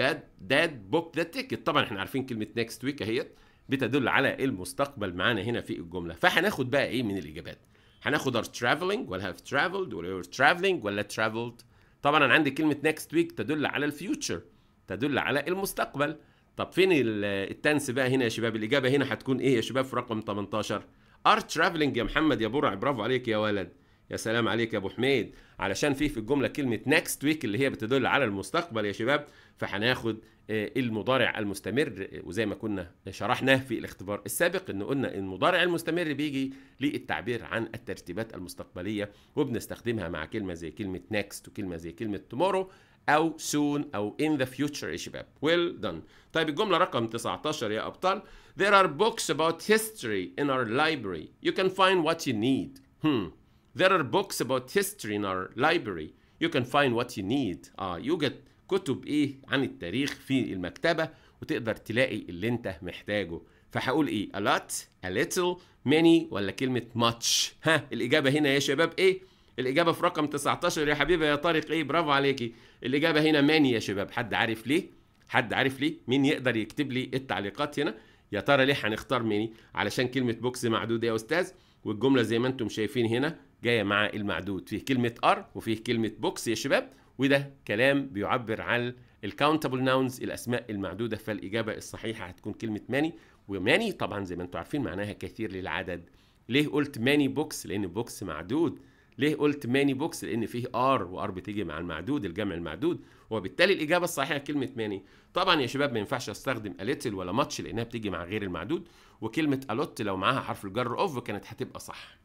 bad dad booked the ticket طبعا احنا عارفين كلمه next week اهيت بتدل على المستقبل معانا هنا في الجمله فهناخد بقى ايه من الاجابات هناخد ار ترافلينج ولا هاف ترافلد ولا يور ترافلينج ولا ترافلد طبعا انا عندي كلمه نيكست ويك تدل على الفيوتشر تدل على المستقبل طب فين التنس بقى هنا يا شباب الاجابه هنا هتكون ايه يا شباب في رقم 18 ار ترافلينج يا محمد يا برع برافو عليك يا ولد يا سلام عليك يا ابو حميد علشان في في الجمله كلمه نكست ويك اللي هي بتدل على المستقبل يا شباب فهناخد آه، المضارع المستمر آه، وزي ما كنا شرحناه في الاختبار السابق ان قلنا المضارع المستمر بيجي للتعبير عن الترتيبات المستقبليه وبنستخدمها مع كلمه زي كلمه نكست وكلمه زي كلمه تومورو او سون او ان ذا فيوتشر يا شباب ويل دون طيب الجمله رقم 19 يا ابطال there are books about history in our library you can find what you need hmm There are books about history in our library. You can find what you need. اه يوجد كتب ايه عن التاريخ في المكتبة وتقدر تلاقي اللي انت محتاجه. فهقول ايه؟ a lot, a little, many ولا كلمة much؟ ها الإجابة هنا يا شباب ايه؟ الإجابة في رقم 19 يا حبيبي يا طارق ايه؟ برافو عليكي. الإجابة هنا many يا شباب. حد عارف ليه؟ حد عارف ليه؟ مين يقدر يكتب لي التعليقات هنا؟ يا ترى ليه هنختار ميني؟ علشان كلمة بوكس معدودة يا أستاذ والجملة زي ما أنتم شايفين هنا جايه مع المعدود فيه كلمه ار وفيه كلمه بوكس يا شباب وده كلام بيعبر عن الكاونتبل ناونز الاسماء المعدوده فالاجابه الصحيحه هتكون كلمه ماني وماني طبعا زي ما انتم عارفين معناها كثير للعدد ليه قلت ماني بوكس لان بوكس معدود ليه قلت ماني بوكس لان فيه ار وار بتيجي مع المعدود الجمع المعدود وبالتالي الاجابه الصحيحه كلمه ماني طبعا يا شباب ما ينفعش استخدم اليتل ولا ماتش لانها بتيجي مع غير المعدود وكلمه الوت لو معاها حرف الجر اوف كانت هتبقى صح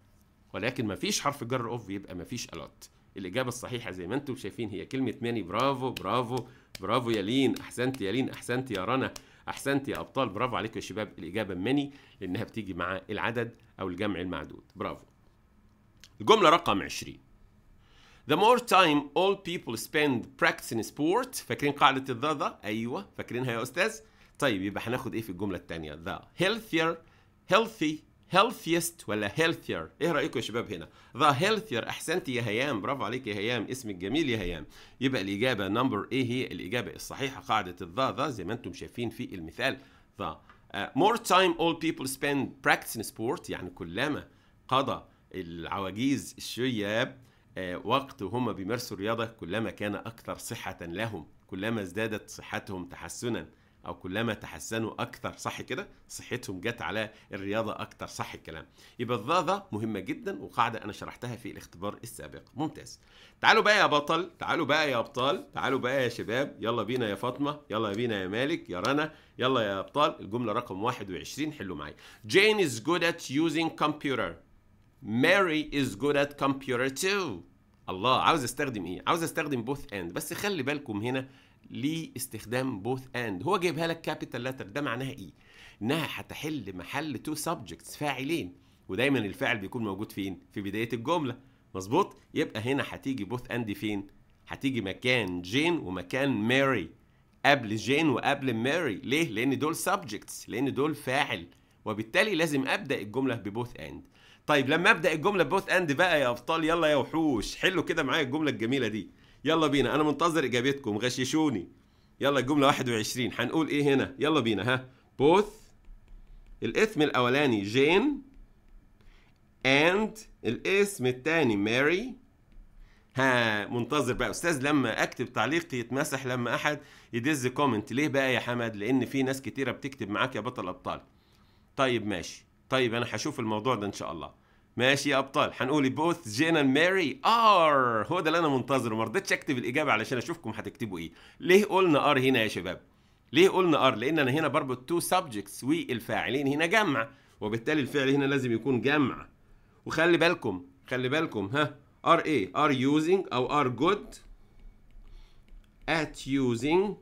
ولكن ما فيش حرف جر اوف يبقى ما فيش الوت الاجابه الصحيحه زي ما انتم شايفين هي كلمه ماني برافو برافو برافو يا لين احسنت يا لين احسنت يا رنا احسنت يا ابطال برافو عليكم يا شباب الاجابه ماني لانها بتيجي مع العدد او الجمع المعدود برافو الجمله رقم 20 The more time all people spend practicing sport فاكرين قاعدة الذا ذا؟ أيوة فاكرينها يا أستاذ؟ طيب يبقى هناخد إيه في الجملة الثانية؟ The healthier healthy healthiest ولا healthier ايه رايكم يا شباب هنا the healthier احسنت يا هيام برافو عليك يا هيام اسمك جميل يا هيام يبقى الاجابه نمبر ايه هي الاجابه الصحيحه قاعده الذا ذا زي ما انتم شايفين في المثال ذا uh, more time all people spend practicing sport يعني كلما قضى العواجيز الشياب uh, وقت وهم بيمارسوا الرياضه كلما كان اكثر صحه لهم كلما ازدادت صحتهم تحسنا او كلما تحسنوا اكثر صح كده صحتهم جت على الرياضه اكثر صح الكلام يبقى الضاضه مهمه جدا وقاعده انا شرحتها في الاختبار السابق ممتاز تعالوا بقى يا بطل تعالوا بقى يا ابطال تعالوا بقى يا شباب يلا بينا يا فاطمه يلا بينا يا مالك يا رنا يلا يا ابطال الجمله رقم 21 حلوا معايا جين از جود ات يوزنج كمبيوتر ماري از جود ات كمبيوتر تو الله عاوز استخدم ايه عاوز استخدم بوث اند بس خلي بالكم هنا لاستخدام بوث اند هو جايبها لك كابيتال لتر ده معناها ايه انها هتحل محل تو سبجكتس فاعلين ودايما الفاعل بيكون موجود فين في بدايه الجمله مظبوط يبقى هنا هتيجي بوث اند فين هتيجي مكان جين ومكان ماري قبل جين وقبل ماري ليه لان دول سبجكتس لان دول فاعل وبالتالي لازم ابدا الجمله ببوث اند طيب لما ابدا الجمله ببوث اند بقى يا ابطال يلا يا وحوش حلوا كده معايا الجمله الجميله دي يلا بينا انا منتظر اجابتكم غششوني يلا الجمله 21 هنقول ايه هنا يلا بينا ها بوث الاسم الاولاني جين اند الاسم الثاني ماري ها منتظر بقى استاذ لما اكتب تعليق يتمسح لما احد يدز كومنت ليه بقى يا حمد لان في ناس كتيره بتكتب معاك يا بطل ابطال طيب ماشي طيب انا هشوف الموضوع ده ان شاء الله ماشي يا ابطال هنقول بوث جينا ماري ار هو ده اللي انا منتظره ما رضيتش اكتب الاجابه علشان اشوفكم هتكتبوا ايه ليه قلنا ار هنا يا شباب ليه قلنا ار لان انا هنا بربط تو سبجكتس والفاعلين هنا جمع وبالتالي الفعل هنا لازم يكون جمع وخلي بالكم خلي بالكم ها ار ايه ار يوزنج او ار جود ات يوزنج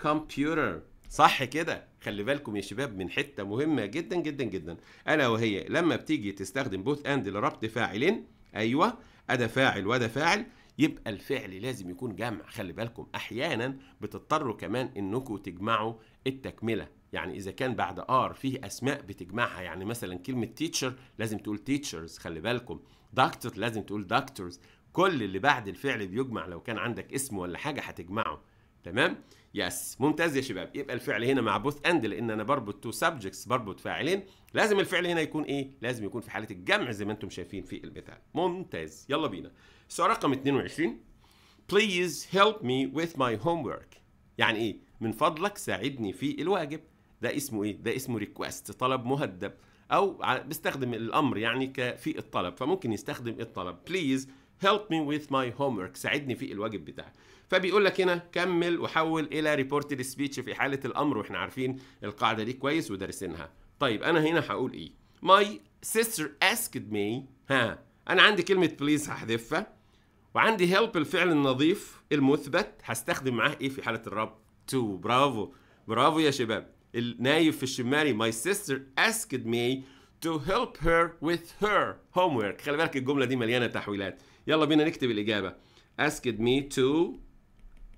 كمبيوتر صح كده خلي بالكم يا شباب من حته مهمه جدا جدا جدا الا وهي لما بتيجي تستخدم بوث اند لربط فاعلين ايوه ادا فاعل وأدا فاعل يبقى الفعل لازم يكون جمع خلي بالكم احيانا بتضطروا كمان انكم تجمعوا التكمله يعني اذا كان بعد ار فيه اسماء بتجمعها يعني مثلا كلمه تيتشر لازم تقول تيتشرز خلي بالكم دكتور لازم تقول دكتورز كل اللي بعد الفعل بيجمع لو كان عندك اسم ولا حاجه هتجمعه تمام يس ممتاز يا شباب يبقى الفعل هنا مع بوث اند لان انا بربط تو سبجكتس بربط فاعلين لازم الفعل هنا يكون ايه لازم يكون في حاله الجمع زي ما انتم شايفين في المثال ممتاز يلا بينا السؤال رقم 22 please help me with my homework يعني ايه من فضلك ساعدني في الواجب ده اسمه ايه ده اسمه ريكوست طلب مهدب او بيستخدم الامر يعني في الطلب فممكن يستخدم الطلب please help me with my homework ساعدني في الواجب بتاعي فبيقول لك هنا كمل وحول الى ريبورتد سبيتش في حاله الامر واحنا عارفين القاعده دي كويس ودارسينها طيب انا هنا هقول ايه ماي سيستر اسكد مي ها انا عندي كلمه بليز هحذفها وعندي هيلب الفعل النظيف المثبت هستخدم معاه ايه في حاله الرب تو برافو برافو يا شباب النايف في الشمالي ماي سيستر اسكد مي to help her with her homework خلي بالك الجملة دي مليانة تحويلات يلا بينا نكتب الإجابة asked me to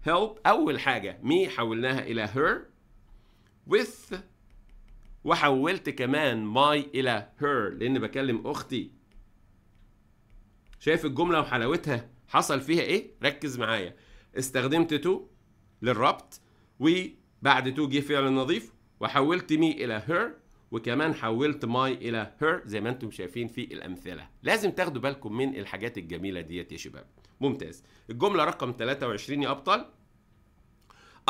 help أول حاجة me حولناها إلى her with وحولت كمان my إلى her لأن بكلم أختي شايف الجملة وحلاوتها حصل فيها إيه؟ ركز معايا استخدمت to للربط وبعد تو جه فعل نظيف وحولت مي إلى هير وكمان حولت ماي الى هير زي ما انتم شايفين في الامثله لازم تاخدوا بالكم من الحاجات الجميله ديت يا شباب ممتاز الجملة رقم 23 يا أبطال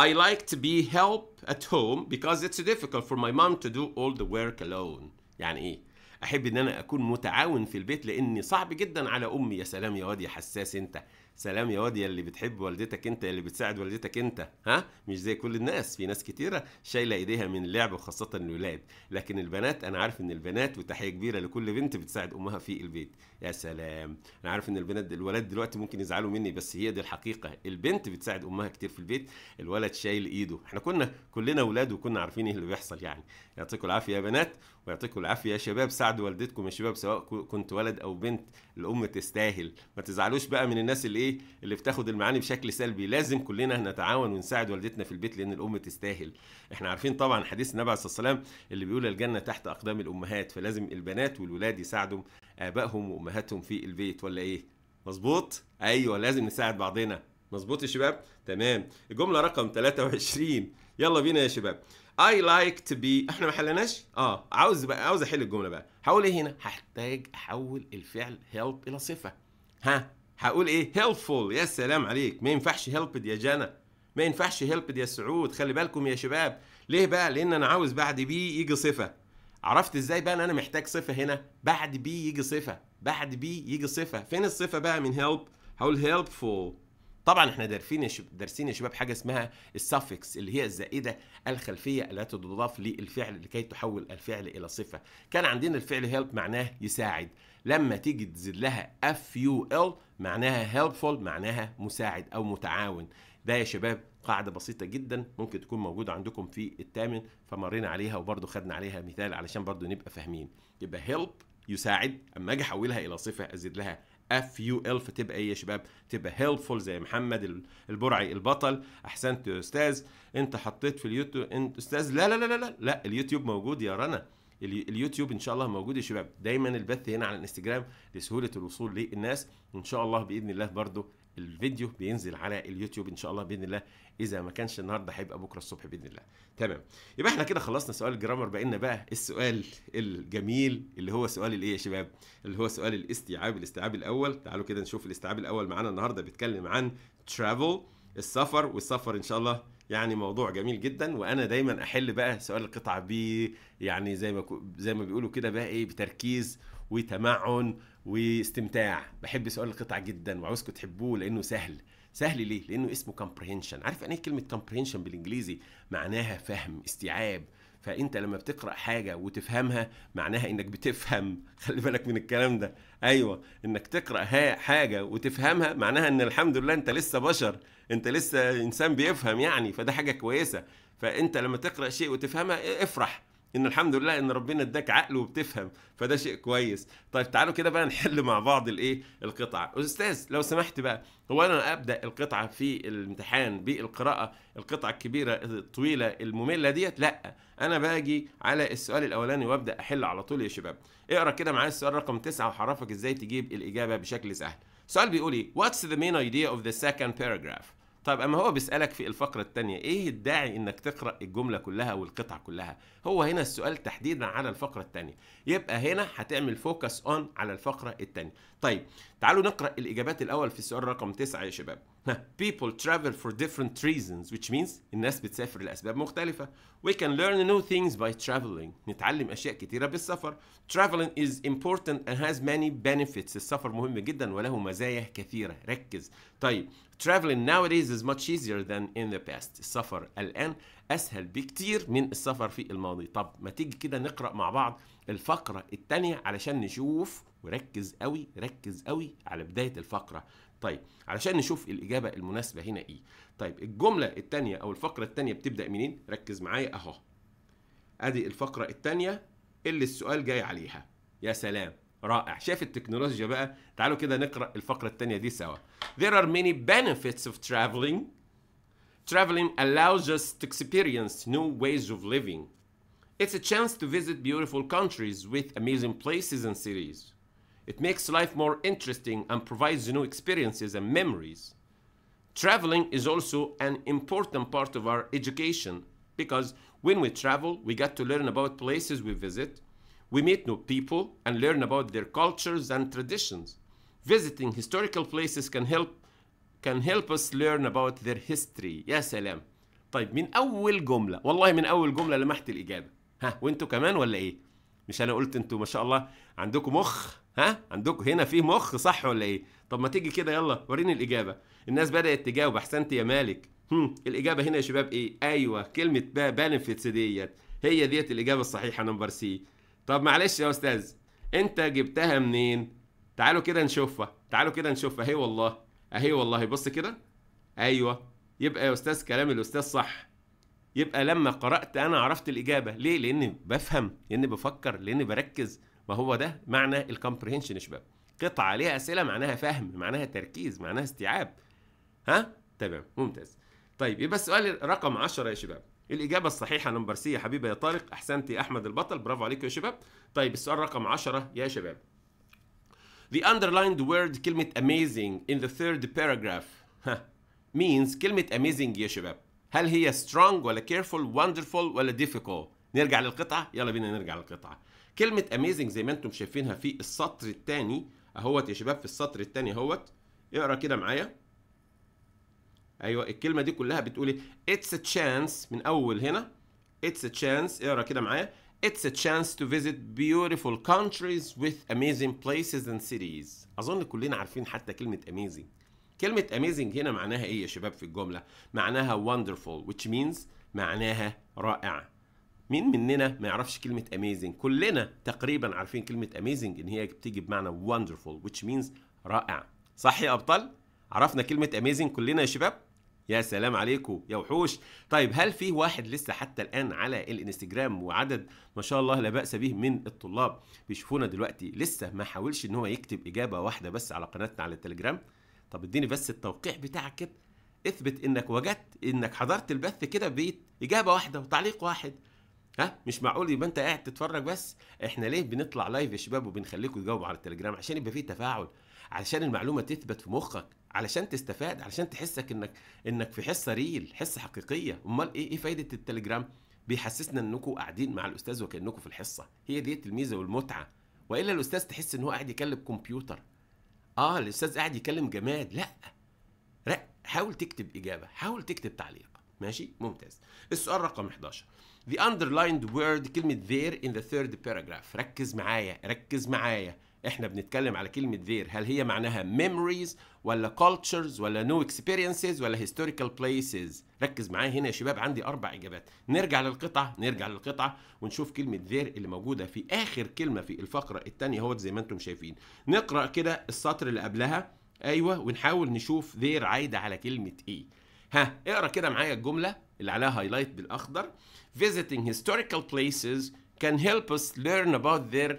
I like to be help at home because it's difficult for my mom to do all the work alone. يعني ايه؟ احب ان انا اكون متعاون في البيت لاني صعب جدا على امي يا سلام يا واد يا حساس انت سلام يا واد يا اللي بتحب والدتك انت يا اللي بتساعد والدتك انت ها مش زي كل الناس في ناس كتيره شايله ايديها من اللعب وخاصه الولاد لكن البنات انا عارف ان البنات وتحيه كبيره لكل بنت بتساعد امها في البيت يا سلام انا عارف ان البنات الولاد دلوقتي ممكن يزعلوا مني بس هي دي الحقيقه البنت بتساعد امها كتير في البيت الولد شايل ايده احنا كنا كلنا ولاد وكنا عارفين ايه اللي بيحصل يعني يعطيكم العافيه يا بنات ويعطيكم العافيه يا شباب ساعدوا والدتكم يا شباب سواء كنت ولد او بنت الام تستاهل ما تزعلوش بقى من الناس اللي ايه اللي بتاخد المعاني بشكل سلبي لازم كلنا نتعاون ونساعد والدتنا في البيت لان الام تستاهل احنا عارفين طبعا حديث النبي عليه الصلاه والسلام اللي بيقول الجنه تحت اقدام الامهات فلازم البنات والولاد يساعدوا ابائهم وامهاتهم في البيت ولا ايه مظبوط ايوه لازم نساعد بعضنا مظبوط يا شباب تمام الجمله رقم 23 يلا بينا يا شباب اي لايك تو بي احنا ما حلناش اه عاوز بقى عاوز احل الجمله بقى هقول ايه هنا هحتاج احول الفعل هيلب الى صفه ها هقول ايه هيلبفول يا سلام عليك ما ينفعش هيلب يا جنى ما ينفعش هيلب يا سعود خلي بالكم يا شباب ليه بقى لان انا عاوز بعد بي يجي صفه عرفت ازاي بقى ان انا محتاج صفه هنا بعد بي يجي صفه بعد بي يجي صفه فين الصفه بقى من help هقول هيلبفول طبعا احنا دارسين دارسين يا شباب حاجه اسمها السافكس اللي هي الزائده الخلفيه التي تضاف للفعل لكي تحول الفعل الى صفه كان عندنا الفعل هيلب معناه يساعد لما تيجي تزيد لها اف يو ال معناها هيلبفول معناها مساعد او متعاون ده يا شباب قاعدة بسيطة جدا ممكن تكون موجودة عندكم في الثامن فمرينا عليها وبرضه خدنا عليها مثال علشان برضه نبقى فاهمين يبقى هيلب يساعد اما اجي احولها الى صفة ازيد لها اف يو ال فتبقى ايه يا شباب تبقى هيلبفول زي محمد البرعي البطل احسنت يا استاذ انت حطيت في اليوتيوب انت استاذ لا لا لا لا لا, لا اليوتيوب موجود يا رنا اليوتيوب ان شاء الله موجود يا شباب دايما البث هنا على الانستجرام لسهوله الوصول للناس وان شاء الله باذن الله برضو الفيديو بينزل على اليوتيوب ان شاء الله باذن الله اذا ما كانش النهارده هيبقى بكره الصبح باذن الله تمام يبقى احنا كده خلصنا سؤال الجرامر بقى لنا بقى السؤال الجميل اللي هو سؤال الايه يا شباب اللي هو سؤال الاستيعاب الاستيعاب الاول تعالوا كده نشوف الاستيعاب الاول معانا النهارده بيتكلم عن ترافل السفر والسفر ان شاء الله يعني موضوع جميل جدا وانا دايما احل بقى سؤال القطعه بيه يعني زي ما زي ما بيقولوا كده بقى ايه بتركيز وتمعن واستمتاع بحب سؤال القطع جدا وعاوزكم تحبوه لانه سهل سهل ليه لانه اسمه كومبريهنشن عارف يعني ايه كلمه كومبريهنشن بالانجليزي معناها فهم استيعاب فانت لما بتقرا حاجه وتفهمها معناها انك بتفهم خلي بالك من الكلام ده ايوه انك تقرا حاجه وتفهمها معناها ان الحمد لله انت لسه بشر انت لسه انسان بيفهم يعني فده حاجه كويسه فانت لما تقرا شيء وتفهمها افرح ان الحمد لله ان ربنا اداك عقل وبتفهم فده شيء كويس طيب تعالوا كده بقى نحل مع بعض الايه القطعه استاذ لو سمحت بقى هو انا ابدا القطعه في الامتحان بالقراءه القطعه الكبيره الطويله الممله ديت لا انا باجي على السؤال الاولاني وابدا احل على طول يا شباب اقرا كده معايا السؤال رقم 9 وحرفك ازاي تجيب الاجابه بشكل سهل السؤال بيقول ايه what's the main idea of the second paragraph طيب اما هو بيسالك في الفقره الثانيه ايه الداعي انك تقرا الجمله كلها والقطعه كلها هو هنا السؤال تحديدا على الفقره الثانيه يبقى هنا هتعمل فوكس اون على الفقره الثانيه طيب تعالوا نقرا الاجابات الاول في السؤال رقم 9 يا شباب people travel for different reasons which means الناس بتسافر لاسباب مختلفه we can learn new things by traveling نتعلم اشياء كتيره بالسفر traveling is important and has many benefits السفر مهم جدا وله مزايا كثيره ركز طيب traveling nowadays is much easier than in the past السفر الان اسهل بكتير من السفر في الماضي طب ما تيجي كده نقرا مع بعض الفقره الثانيه علشان نشوف وركز قوي ركز قوي على بدايه الفقره طيب علشان نشوف الاجابه المناسبه هنا ايه طيب الجمله الثانيه او الفقره الثانيه بتبدا منين ركز معايا اهو ادي الفقره الثانيه اللي السؤال جاي عليها يا سلام رائع شايف التكنولوجيا بقى تعالوا كده نقرا الفقره الثانيه دي سوا There are many benefits of traveling Traveling allows us to experience new ways of living. It's a chance to visit beautiful countries with amazing places and cities. It makes life more interesting and provides new experiences and memories. Traveling is also an important part of our education because when we travel, we get to learn about places we visit, we meet new people and learn about their cultures and traditions. Visiting historical places can help can help us learn about their history يا سلام طيب من اول جمله والله من اول جمله لمحت الاجابه ها وانتوا كمان ولا ايه مش انا قلت انتوا ما شاء الله عندكم مخ ها عندكم هنا في مخ صح ولا ايه طب ما تيجي كده يلا وريني الاجابه الناس بدات تجاوب احسنت يا مالك هم الاجابه هنا يا شباب ايه ايوه كلمه با بانفيتس ديت هي ديت الاجابه الصحيحه نمبر سي طب معلش يا استاذ انت جبتها منين تعالوا كده نشوفها تعالوا كده نشوفها هي والله اهي والله بص كده ايوه يبقى يا استاذ كلام الاستاذ صح يبقى لما قرات انا عرفت الاجابه ليه لاني بفهم لاني بفكر لاني بركز ما هو ده معنى الكومبريهنشن يا شباب قطعه عليها اسئله معناها فهم معناها تركيز معناها استيعاب ها تمام ممتاز طيب يبقى السؤال رقم 10 يا شباب الإجابة الصحيحة نمبر سي يا حبيبي يا طارق أحسنت يا أحمد البطل برافو عليك يا شباب طيب السؤال رقم 10 يا شباب The underlined word كلمة amazing in the third paragraph means كلمة amazing يا شباب هل هي strong ولا careful wonderful ولا difficult نرجع للقطعة يلا بينا نرجع للقطعة كلمة amazing زي ما انتم شايفينها في السطر الثاني اهوت يا شباب في السطر الثاني اهوت اقرا كده معايا ايوه الكلمة دي كلها بتقول إيه؟ it's a chance من اول هنا it's a chance اقرا كده معايا It's a chance to visit beautiful countries with amazing places and cities. أظن كلنا عارفين حتى كلمة amazing. كلمة amazing هنا معناها إيه يا شباب في الجملة؟ معناها wonderful which means معناها رائع. مين مننا ما يعرفش كلمة amazing؟ كلنا تقريبا عارفين كلمة amazing إن هي بتيجي بمعنى wonderful which means رائع. صح يا أبطال؟ عرفنا كلمة amazing كلنا يا شباب؟ يا سلام عليكم يا وحوش طيب هل في واحد لسه حتى الان على الانستجرام وعدد ما شاء الله لا باس به من الطلاب بيشوفونا دلوقتي لسه ما حاولش ان هو يكتب اجابه واحده بس على قناتنا على التليجرام طب اديني بس التوقيع بتاعك كده اثبت انك وجدت انك حضرت البث كده باجابه واحده وتعليق واحد ها مش معقول يبقى انت قاعد تتفرج بس احنا ليه بنطلع لايف يا شباب وبنخليكم تجاوبوا على التليجرام عشان يبقى فيه تفاعل عشان المعلومه تثبت في مخك علشان تستفاد علشان تحسك انك انك في حصه ريل حصه حقيقيه امال ايه ايه فايده التليجرام بيحسسنا انكم قاعدين مع الاستاذ وكانكم في الحصه هي دي الميزه والمتعه والا الاستاذ تحس ان هو قاعد يكلم كمبيوتر اه الاستاذ قاعد يكلم جماد لا لا حاول تكتب اجابه حاول تكتب تعليق ماشي ممتاز السؤال رقم 11 The underlined word كلمة there in the third paragraph ركز معايا ركز معايا احنا بنتكلم على كلمه ذير هل هي معناها ميموريز ولا كولتشرز ولا نو اكسبيرينسز ولا هيستوريكال بليسز ركز معايا هنا يا شباب عندي اربع اجابات نرجع للقطعه نرجع للقطعه ونشوف كلمه ذير اللي موجوده في اخر كلمه في الفقره الثانيه اهوت زي ما انتم شايفين نقرا كده السطر اللي قبلها ايوه ونحاول نشوف ذير عايده على كلمه ايه ها اقرا كده معايا الجمله اللي عليها هايلايت بالاخضر visiting historical places can help us learn about their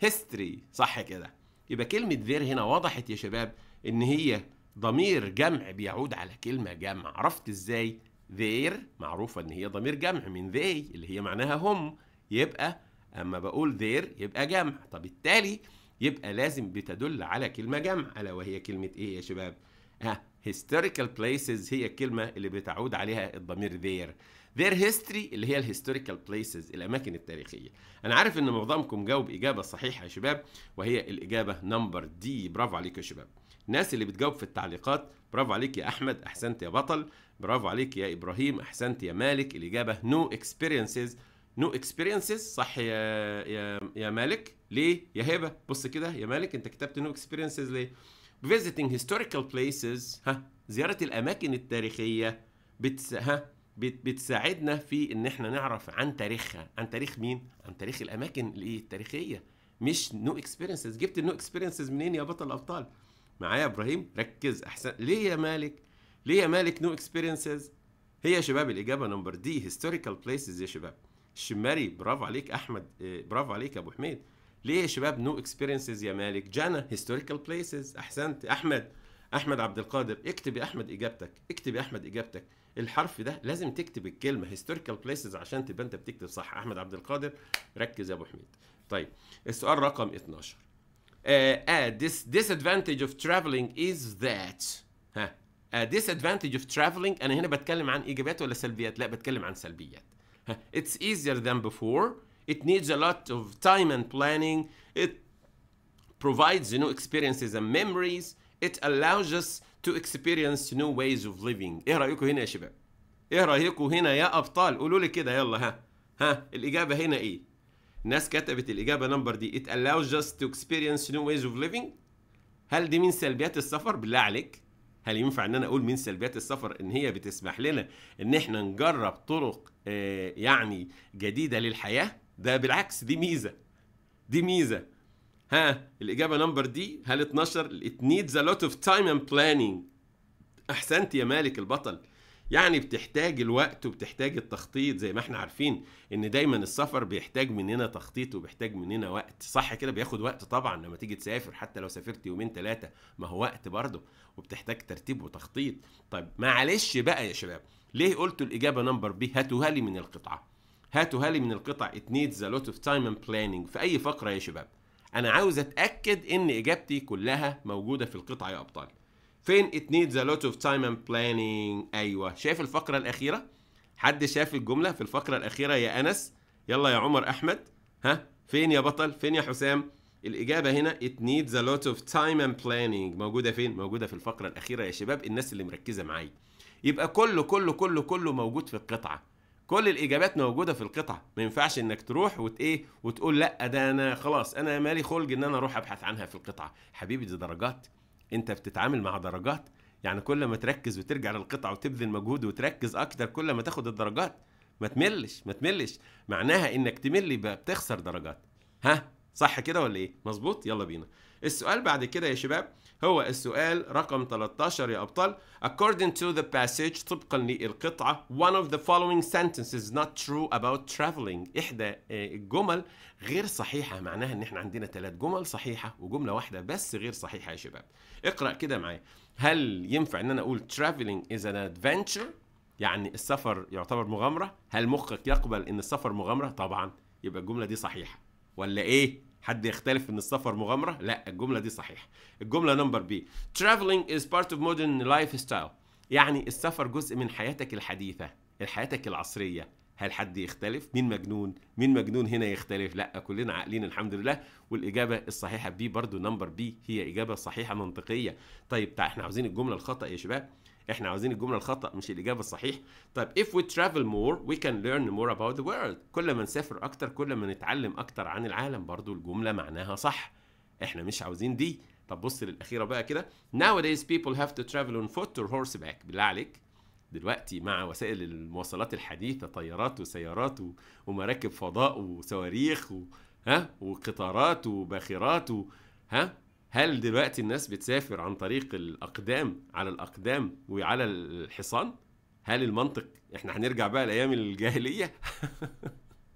هيستوري صح كده يبقى كلمة ذير هنا وضحت يا شباب إن هي ضمير جمع بيعود على كلمة جمع عرفت إزاي؟ ذير معروفة إن هي ضمير جمع من ذي اللي هي معناها هم يبقى أما بقول ذير يبقى جمع طب التالي يبقى لازم بتدل على كلمة جمع ألا وهي كلمة إيه يا شباب؟ ها هيستوريكال بليسز هي الكلمة اللي بتعود عليها الضمير ذير their history اللي هي الهيستوريكال بليسز الاماكن التاريخيه انا عارف ان معظمكم جاوب اجابه صحيحه يا شباب وهي الاجابه نمبر دي برافو عليك يا شباب الناس اللي بتجاوب في التعليقات برافو عليك يا احمد احسنت يا بطل برافو عليك يا ابراهيم احسنت يا مالك الاجابه نو no اكسبيرينسز نو اكسبيرينسز صح يا يا يا مالك ليه يا هبه بص كده يا مالك انت كتبت نو no اكسبيرينسز ليه visiting historical places ها زياره الاماكن التاريخيه بتس... ها بتساعدنا في ان احنا نعرف عن تاريخها عن تاريخ مين عن تاريخ الاماكن الايه التاريخيه مش نو اكسبيرينسز جبت النو اكسبيرينسز منين يا بطل الابطال معايا ابراهيم ركز احسن ليه يا مالك ليه يا مالك نو اكسبيرينسز هي يا شباب الاجابه نمبر دي هيستوريكال بليسز يا شباب الشماري برافو عليك احمد آه، برافو عليك يا ابو حميد ليه يا شباب نو اكسبيرينسز يا مالك جانا هيستوريكال بليسز احسنت احمد احمد عبد القادر اكتب يا احمد اجابتك اكتب يا احمد اجابتك الحرف ده لازم تكتب الكلمه هيستوريكال بليسز عشان تبقى انت بتكتب صح احمد عبد القادر ركز يا ابو حميد طيب السؤال رقم 12 uh, a disadvantage of traveling is that ها a disadvantage of traveling انا هنا بتكلم عن ايجابيات ولا سلبيات لا بتكلم عن سلبيات ها it's easier than before it needs a lot of time and planning it provides you know experiences and memories it allows us to experience new ways of living ايه رايكم هنا يا شباب ايه رايكم هنا يا ابطال قولوا لي كده يلا ها ها الاجابه هنا ايه ناس كتبت الاجابه نمبر دي it allows us to experience new ways of living هل دي من سلبيات السفر بالله عليك هل ينفع ان انا اقول من سلبيات السفر ان هي بتسمح لنا ان احنا نجرب طرق آه، يعني جديده للحياه ده بالعكس دي ميزه دي ميزه ها الاجابه نمبر دي هل 12 it needs a lot of time and planning احسنت يا مالك البطل يعني بتحتاج الوقت وبتحتاج التخطيط زي ما احنا عارفين ان دايما السفر بيحتاج مننا تخطيط وبيحتاج مننا وقت صح كده بياخد وقت طبعا لما تيجي تسافر حتى لو سافرت يومين ثلاثة ما هو وقت برضه وبتحتاج ترتيب وتخطيط طيب معلش بقى يا شباب ليه قلتوا الإجابة نمبر بي هاتوها لي من القطعة هاتوها لي من القطع it needs a lot of time and planning في أي فقرة يا شباب انا عاوز اتاكد ان اجابتي كلها موجوده في القطعه يا ابطال فين it needs a lot of time and planning ايوه شايف الفقره الاخيره حد شاف الجمله في الفقره الاخيره يا انس يلا يا عمر احمد ها فين يا بطل فين يا حسام الإجابة هنا it needs a lot of time and planning موجودة فين؟ موجودة في الفقرة الأخيرة يا شباب الناس اللي مركزة معايا يبقى كله كله كله كله موجود في القطعة كل الاجابات موجوده في القطعه ما ينفعش انك تروح وت ايه وتقول لا ده انا خلاص انا مالي خلق ان انا اروح ابحث عنها في القطعه حبيبي دي درجات انت بتتعامل مع درجات يعني كل ما تركز وترجع للقطعه وتبذل مجهود وتركز اكتر كل ما تاخد الدرجات ما تملش ما تملش معناها انك تمل يبقى بتخسر درجات ها صح كده ولا ايه مظبوط يلا بينا السؤال بعد كده يا شباب هو السؤال رقم 13 يا أبطال According to the passage طبقا للقطعة one of the following sentences not true about traveling إحدى الجمل آه، غير صحيحة معناها إن إحنا عندنا ثلاث جمل صحيحة وجملة واحدة بس غير صحيحة يا شباب اقرأ كده معايا هل ينفع إن أنا أقول traveling is an adventure يعني السفر يعتبر مغامرة هل مخك يقبل إن السفر مغامرة طبعا يبقى الجملة دي صحيحة ولا إيه حد يختلف ان السفر مغامره لا الجمله دي صحيحه الجمله نمبر بي traveling is part of modern lifestyle يعني السفر جزء من حياتك الحديثه حياتك العصريه هل حد يختلف مين مجنون مين مجنون هنا يختلف لا كلنا عاقلين الحمد لله والاجابه الصحيحه بي برضو نمبر بي هي اجابه صحيحه منطقيه طيب احنا عاوزين الجمله الخطا يا شباب احنا عاوزين الجمله الخطا مش الاجابه الصحيح طيب if we travel more we can learn more about the world كل ما نسافر اكتر كل ما نتعلم اكتر عن العالم برضو الجمله معناها صح احنا مش عاوزين دي طب بص للاخيره بقى كده nowadays people have to travel on foot or horseback بالله عليك دلوقتي مع وسائل المواصلات الحديثه طيارات وسيارات ومراكب فضاء وصواريخ و... ها وقطارات وباخرات و... ها هل دلوقتي الناس بتسافر عن طريق الاقدام على الاقدام وعلى الحصان هل المنطق احنا هنرجع بقى لايام الجاهليه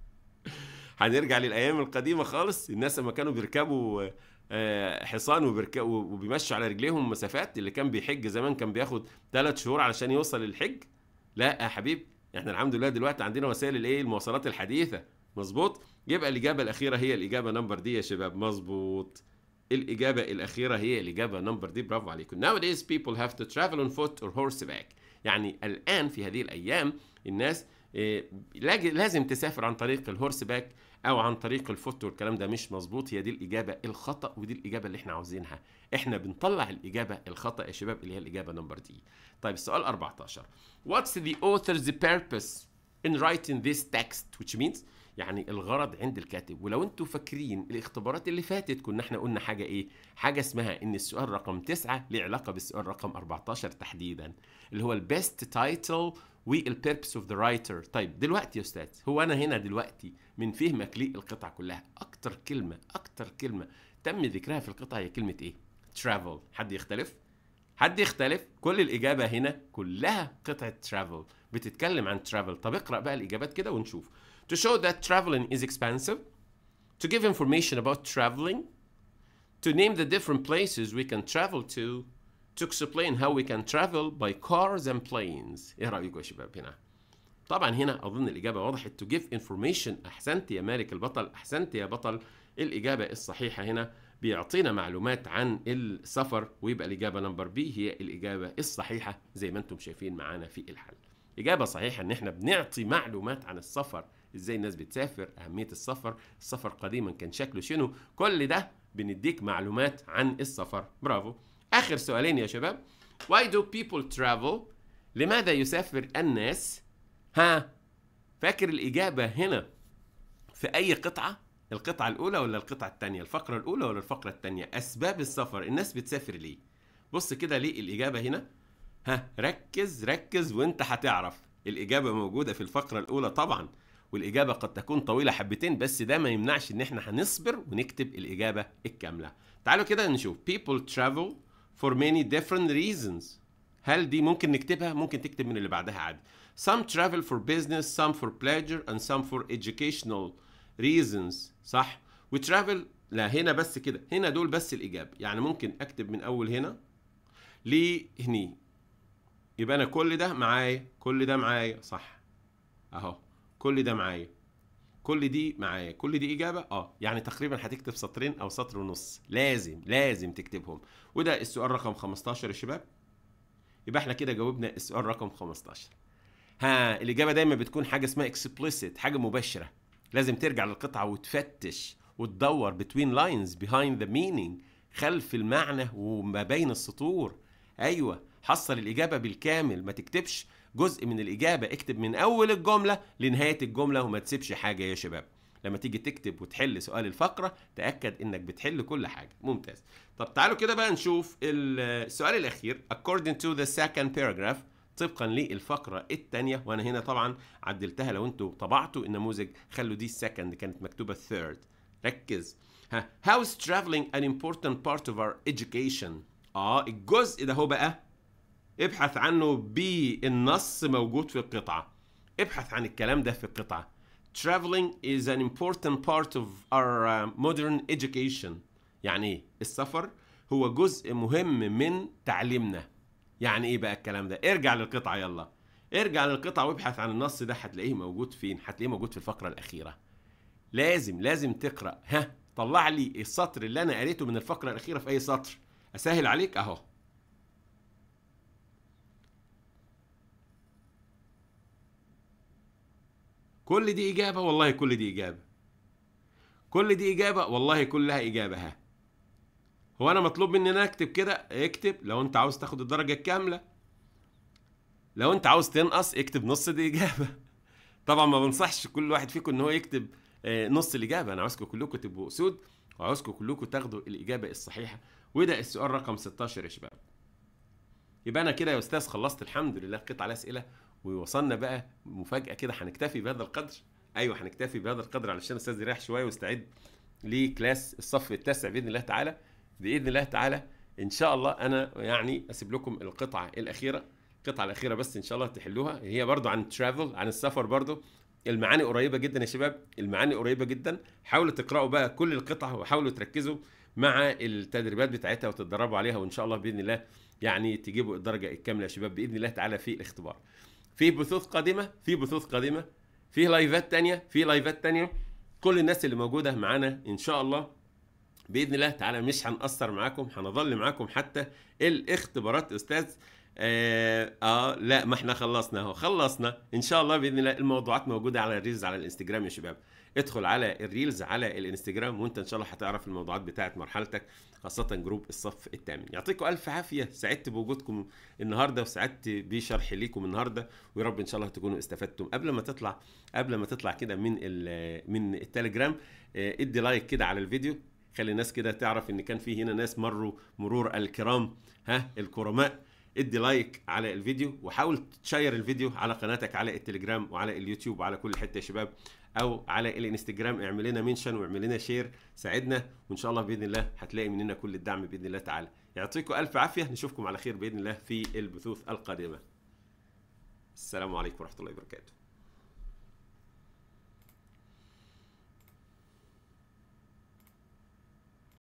هنرجع للايام القديمه خالص الناس لما كانوا بيركبوا آه، حصان وبيمشوا على رجليهم مسافات اللي كان بيحج زمان كان بياخد ثلاث شهور علشان يوصل للحج لا يا حبيبي احنا الحمد لله دلوقتي عندنا وسائل الايه المواصلات الحديثه مظبوط يبقى الاجابه الاخيره هي الاجابه نمبر دي يا شباب مظبوط الإجابة الأخيرة هي الإجابة نمبر دي برافو عليكم nowadays people have to travel on foot or horseback يعني الآن في هذه الأيام الناس آه، لازم تسافر عن طريق الهورس باك او عن طريق الفوت والكلام ده مش مظبوط هي دي الاجابه الخطا ودي الاجابه اللي احنا عاوزينها احنا بنطلع الاجابه الخطا يا شباب اللي هي الاجابه نمبر دي طيب السؤال 14 what's the author's purpose in writing this text which means يعني الغرض عند الكاتب ولو انتوا فاكرين الاختبارات اللي فاتت كنا احنا قلنا حاجه ايه حاجه اسمها ان السؤال رقم 9 له علاقه بالسؤال رقم 14 تحديدا اللي هو البيست تايتل والبيربس اوف ذا رايتر طيب دلوقتي يا استاذ هو انا هنا دلوقتي من فهمك القطع كلها اكتر كلمه اكتر كلمه تم ذكرها في القطعه هي كلمه ايه travel حد يختلف حد يختلف كل الاجابه هنا كلها قطعه travel بتتكلم عن travel طب اقرا بقى الاجابات كده ونشوف to show that traveling is expensive, to give information about traveling, to name the different places we can travel to, to explain how we can travel by cars and planes. ايه رأيكم يا شباب هنا؟ طبعا هنا أظن الإجابة وضحت to give information أحسنت يا مالك البطل أحسنت يا بطل الإجابة الصحيحة هنا بيعطينا معلومات عن السفر ويبقى الإجابة نمبر بي هي الإجابة الصحيحة زي ما أنتم شايفين معانا في الحل. إجابة صحيحة إن إحنا بنعطي معلومات عن السفر ازاي الناس بتسافر اهميه السفر السفر قديما كان شكله شنو كل ده بنديك معلومات عن السفر برافو اخر سؤالين يا شباب why do people travel لماذا يسافر الناس ها فاكر الاجابه هنا في اي قطعه القطعه الاولى ولا القطعه الثانيه الفقره الاولى ولا الفقره الثانيه اسباب السفر الناس بتسافر ليه بص كده ليه الاجابه هنا ها ركز ركز وانت هتعرف الاجابه موجوده في الفقره الاولى طبعا والاجابه قد تكون طويله حبتين بس ده ما يمنعش ان احنا هنصبر ونكتب الاجابه الكامله تعالوا كده نشوف people travel for many different reasons هل دي ممكن نكتبها ممكن تكتب من اللي بعدها عادي some travel for business some for pleasure and some for educational reasons صح travel لا هنا بس كده هنا دول بس الاجابه يعني ممكن اكتب من اول هنا لهني يبقى انا كل ده معايا كل ده معايا صح اهو كل ده معايا كل دي معايا كل دي اجابه اه يعني تقريبا هتكتب سطرين او سطر ونص لازم لازم تكتبهم وده السؤال رقم 15 يا شباب يبقى احنا كده جاوبنا السؤال رقم 15 ها الاجابه دايما بتكون حاجه اسمها اكسبلسيت حاجه مباشره لازم ترجع للقطعه وتفتش وتدور between lines behind the meaning خلف المعنى وما بين السطور ايوه حصل الاجابه بالكامل ما تكتبش جزء من الاجابه اكتب من اول الجمله لنهايه الجمله وما تسيبش حاجه يا شباب لما تيجي تكتب وتحل سؤال الفقره تاكد انك بتحل كل حاجه ممتاز طب تعالوا كده بقى نشوف السؤال الاخير according to the second paragraph طبقا للفقره الثانيه وانا هنا طبعا عدلتها لو انتوا طبعتوا النموذج خلوا دي السكند كانت مكتوبه الثيرد ركز ها how is traveling an important part of our education اه الجزء ده هو بقى ابحث عنه بالنص موجود في القطعة ابحث عن الكلام ده في القطعة Traveling is an important part of our uh, modern education يعني ايه السفر هو جزء مهم من تعليمنا يعني ايه بقى الكلام ده ارجع للقطعة يلا ارجع للقطعة وابحث عن النص ده هتلاقيه موجود فين هتلاقيه موجود في الفقرة الأخيرة لازم لازم تقرأ ها طلع لي السطر اللي أنا قريته من الفقرة الأخيرة في أي سطر أسهل عليك أهو كل دي إجابة والله كل دي إجابة كل دي إجابة والله كلها إجابة ها هو أنا مطلوب مني أنا أكتب كده اكتب لو أنت عاوز تاخد الدرجة الكاملة لو أنت عاوز تنقص اكتب نص دي إجابة طبعا ما بنصحش كل واحد فيكم إن هو يكتب آه، نص الإجابة أنا عاوزكم كلكم تبقوا أسود وعاوزكم كلكم تاخدوا الإجابة الصحيحة وده السؤال رقم 16 يا شباب يبقى أنا كده يا أستاذ خلصت الحمد لله لقيت على أسئلة ووصلنا بقى مفاجاه كده هنكتفي بهذا القدر ايوه هنكتفي بهذا القدر علشان الاستاذ يريح شويه ويستعد لكلاس الصف التاسع باذن الله تعالى باذن الله تعالى ان شاء الله انا يعني اسيب لكم القطعه الاخيره القطعه الاخيره بس ان شاء الله تحلوها هي برضو عن ترافل عن السفر برضو المعاني قريبه جدا يا شباب المعاني قريبه جدا حاولوا تقراوا بقى كل القطع وحاولوا تركزوا مع التدريبات بتاعتها وتتدربوا عليها وان شاء الله باذن الله يعني تجيبوا الدرجه الكامله يا شباب باذن الله تعالى في الاختبار في بثوث قادمه في بثوث قادمه في لايفات تانية في لايفات تانية كل الناس اللي موجوده معانا ان شاء الله باذن الله تعالى مش هنقصر معاكم هنظل معاكم حتى الاختبارات استاذ آه, اه لا ما احنا خلصنا اهو خلصنا ان شاء الله باذن الله الموضوعات موجوده على الريلز على الانستجرام يا شباب ادخل على الريلز على الانستجرام وانت ان شاء الله هتعرف الموضوعات بتاعه مرحلتك خاصه جروب الصف الثامن يعطيكم الف عافيه سعدت بوجودكم النهارده وسعدت بشرح ليكم النهارده ويا رب ان شاء الله تكونوا استفدتم قبل ما تطلع قبل ما تطلع كده من من التليجرام آه، ادي لايك كده على الفيديو خلي الناس كده تعرف ان كان في هنا ناس مروا مرور الكرام ها الكرماء ادي لايك على الفيديو وحاول تشير الفيديو على قناتك على التليجرام وعلى اليوتيوب وعلى كل حته يا شباب او على الانستجرام اعمل لنا منشن واعمل لنا شير ساعدنا وان شاء الله باذن الله هتلاقي مننا كل الدعم باذن الله تعالى يعطيكم الف عافيه نشوفكم على خير باذن الله في البثوث القادمه السلام عليكم ورحمه الله وبركاته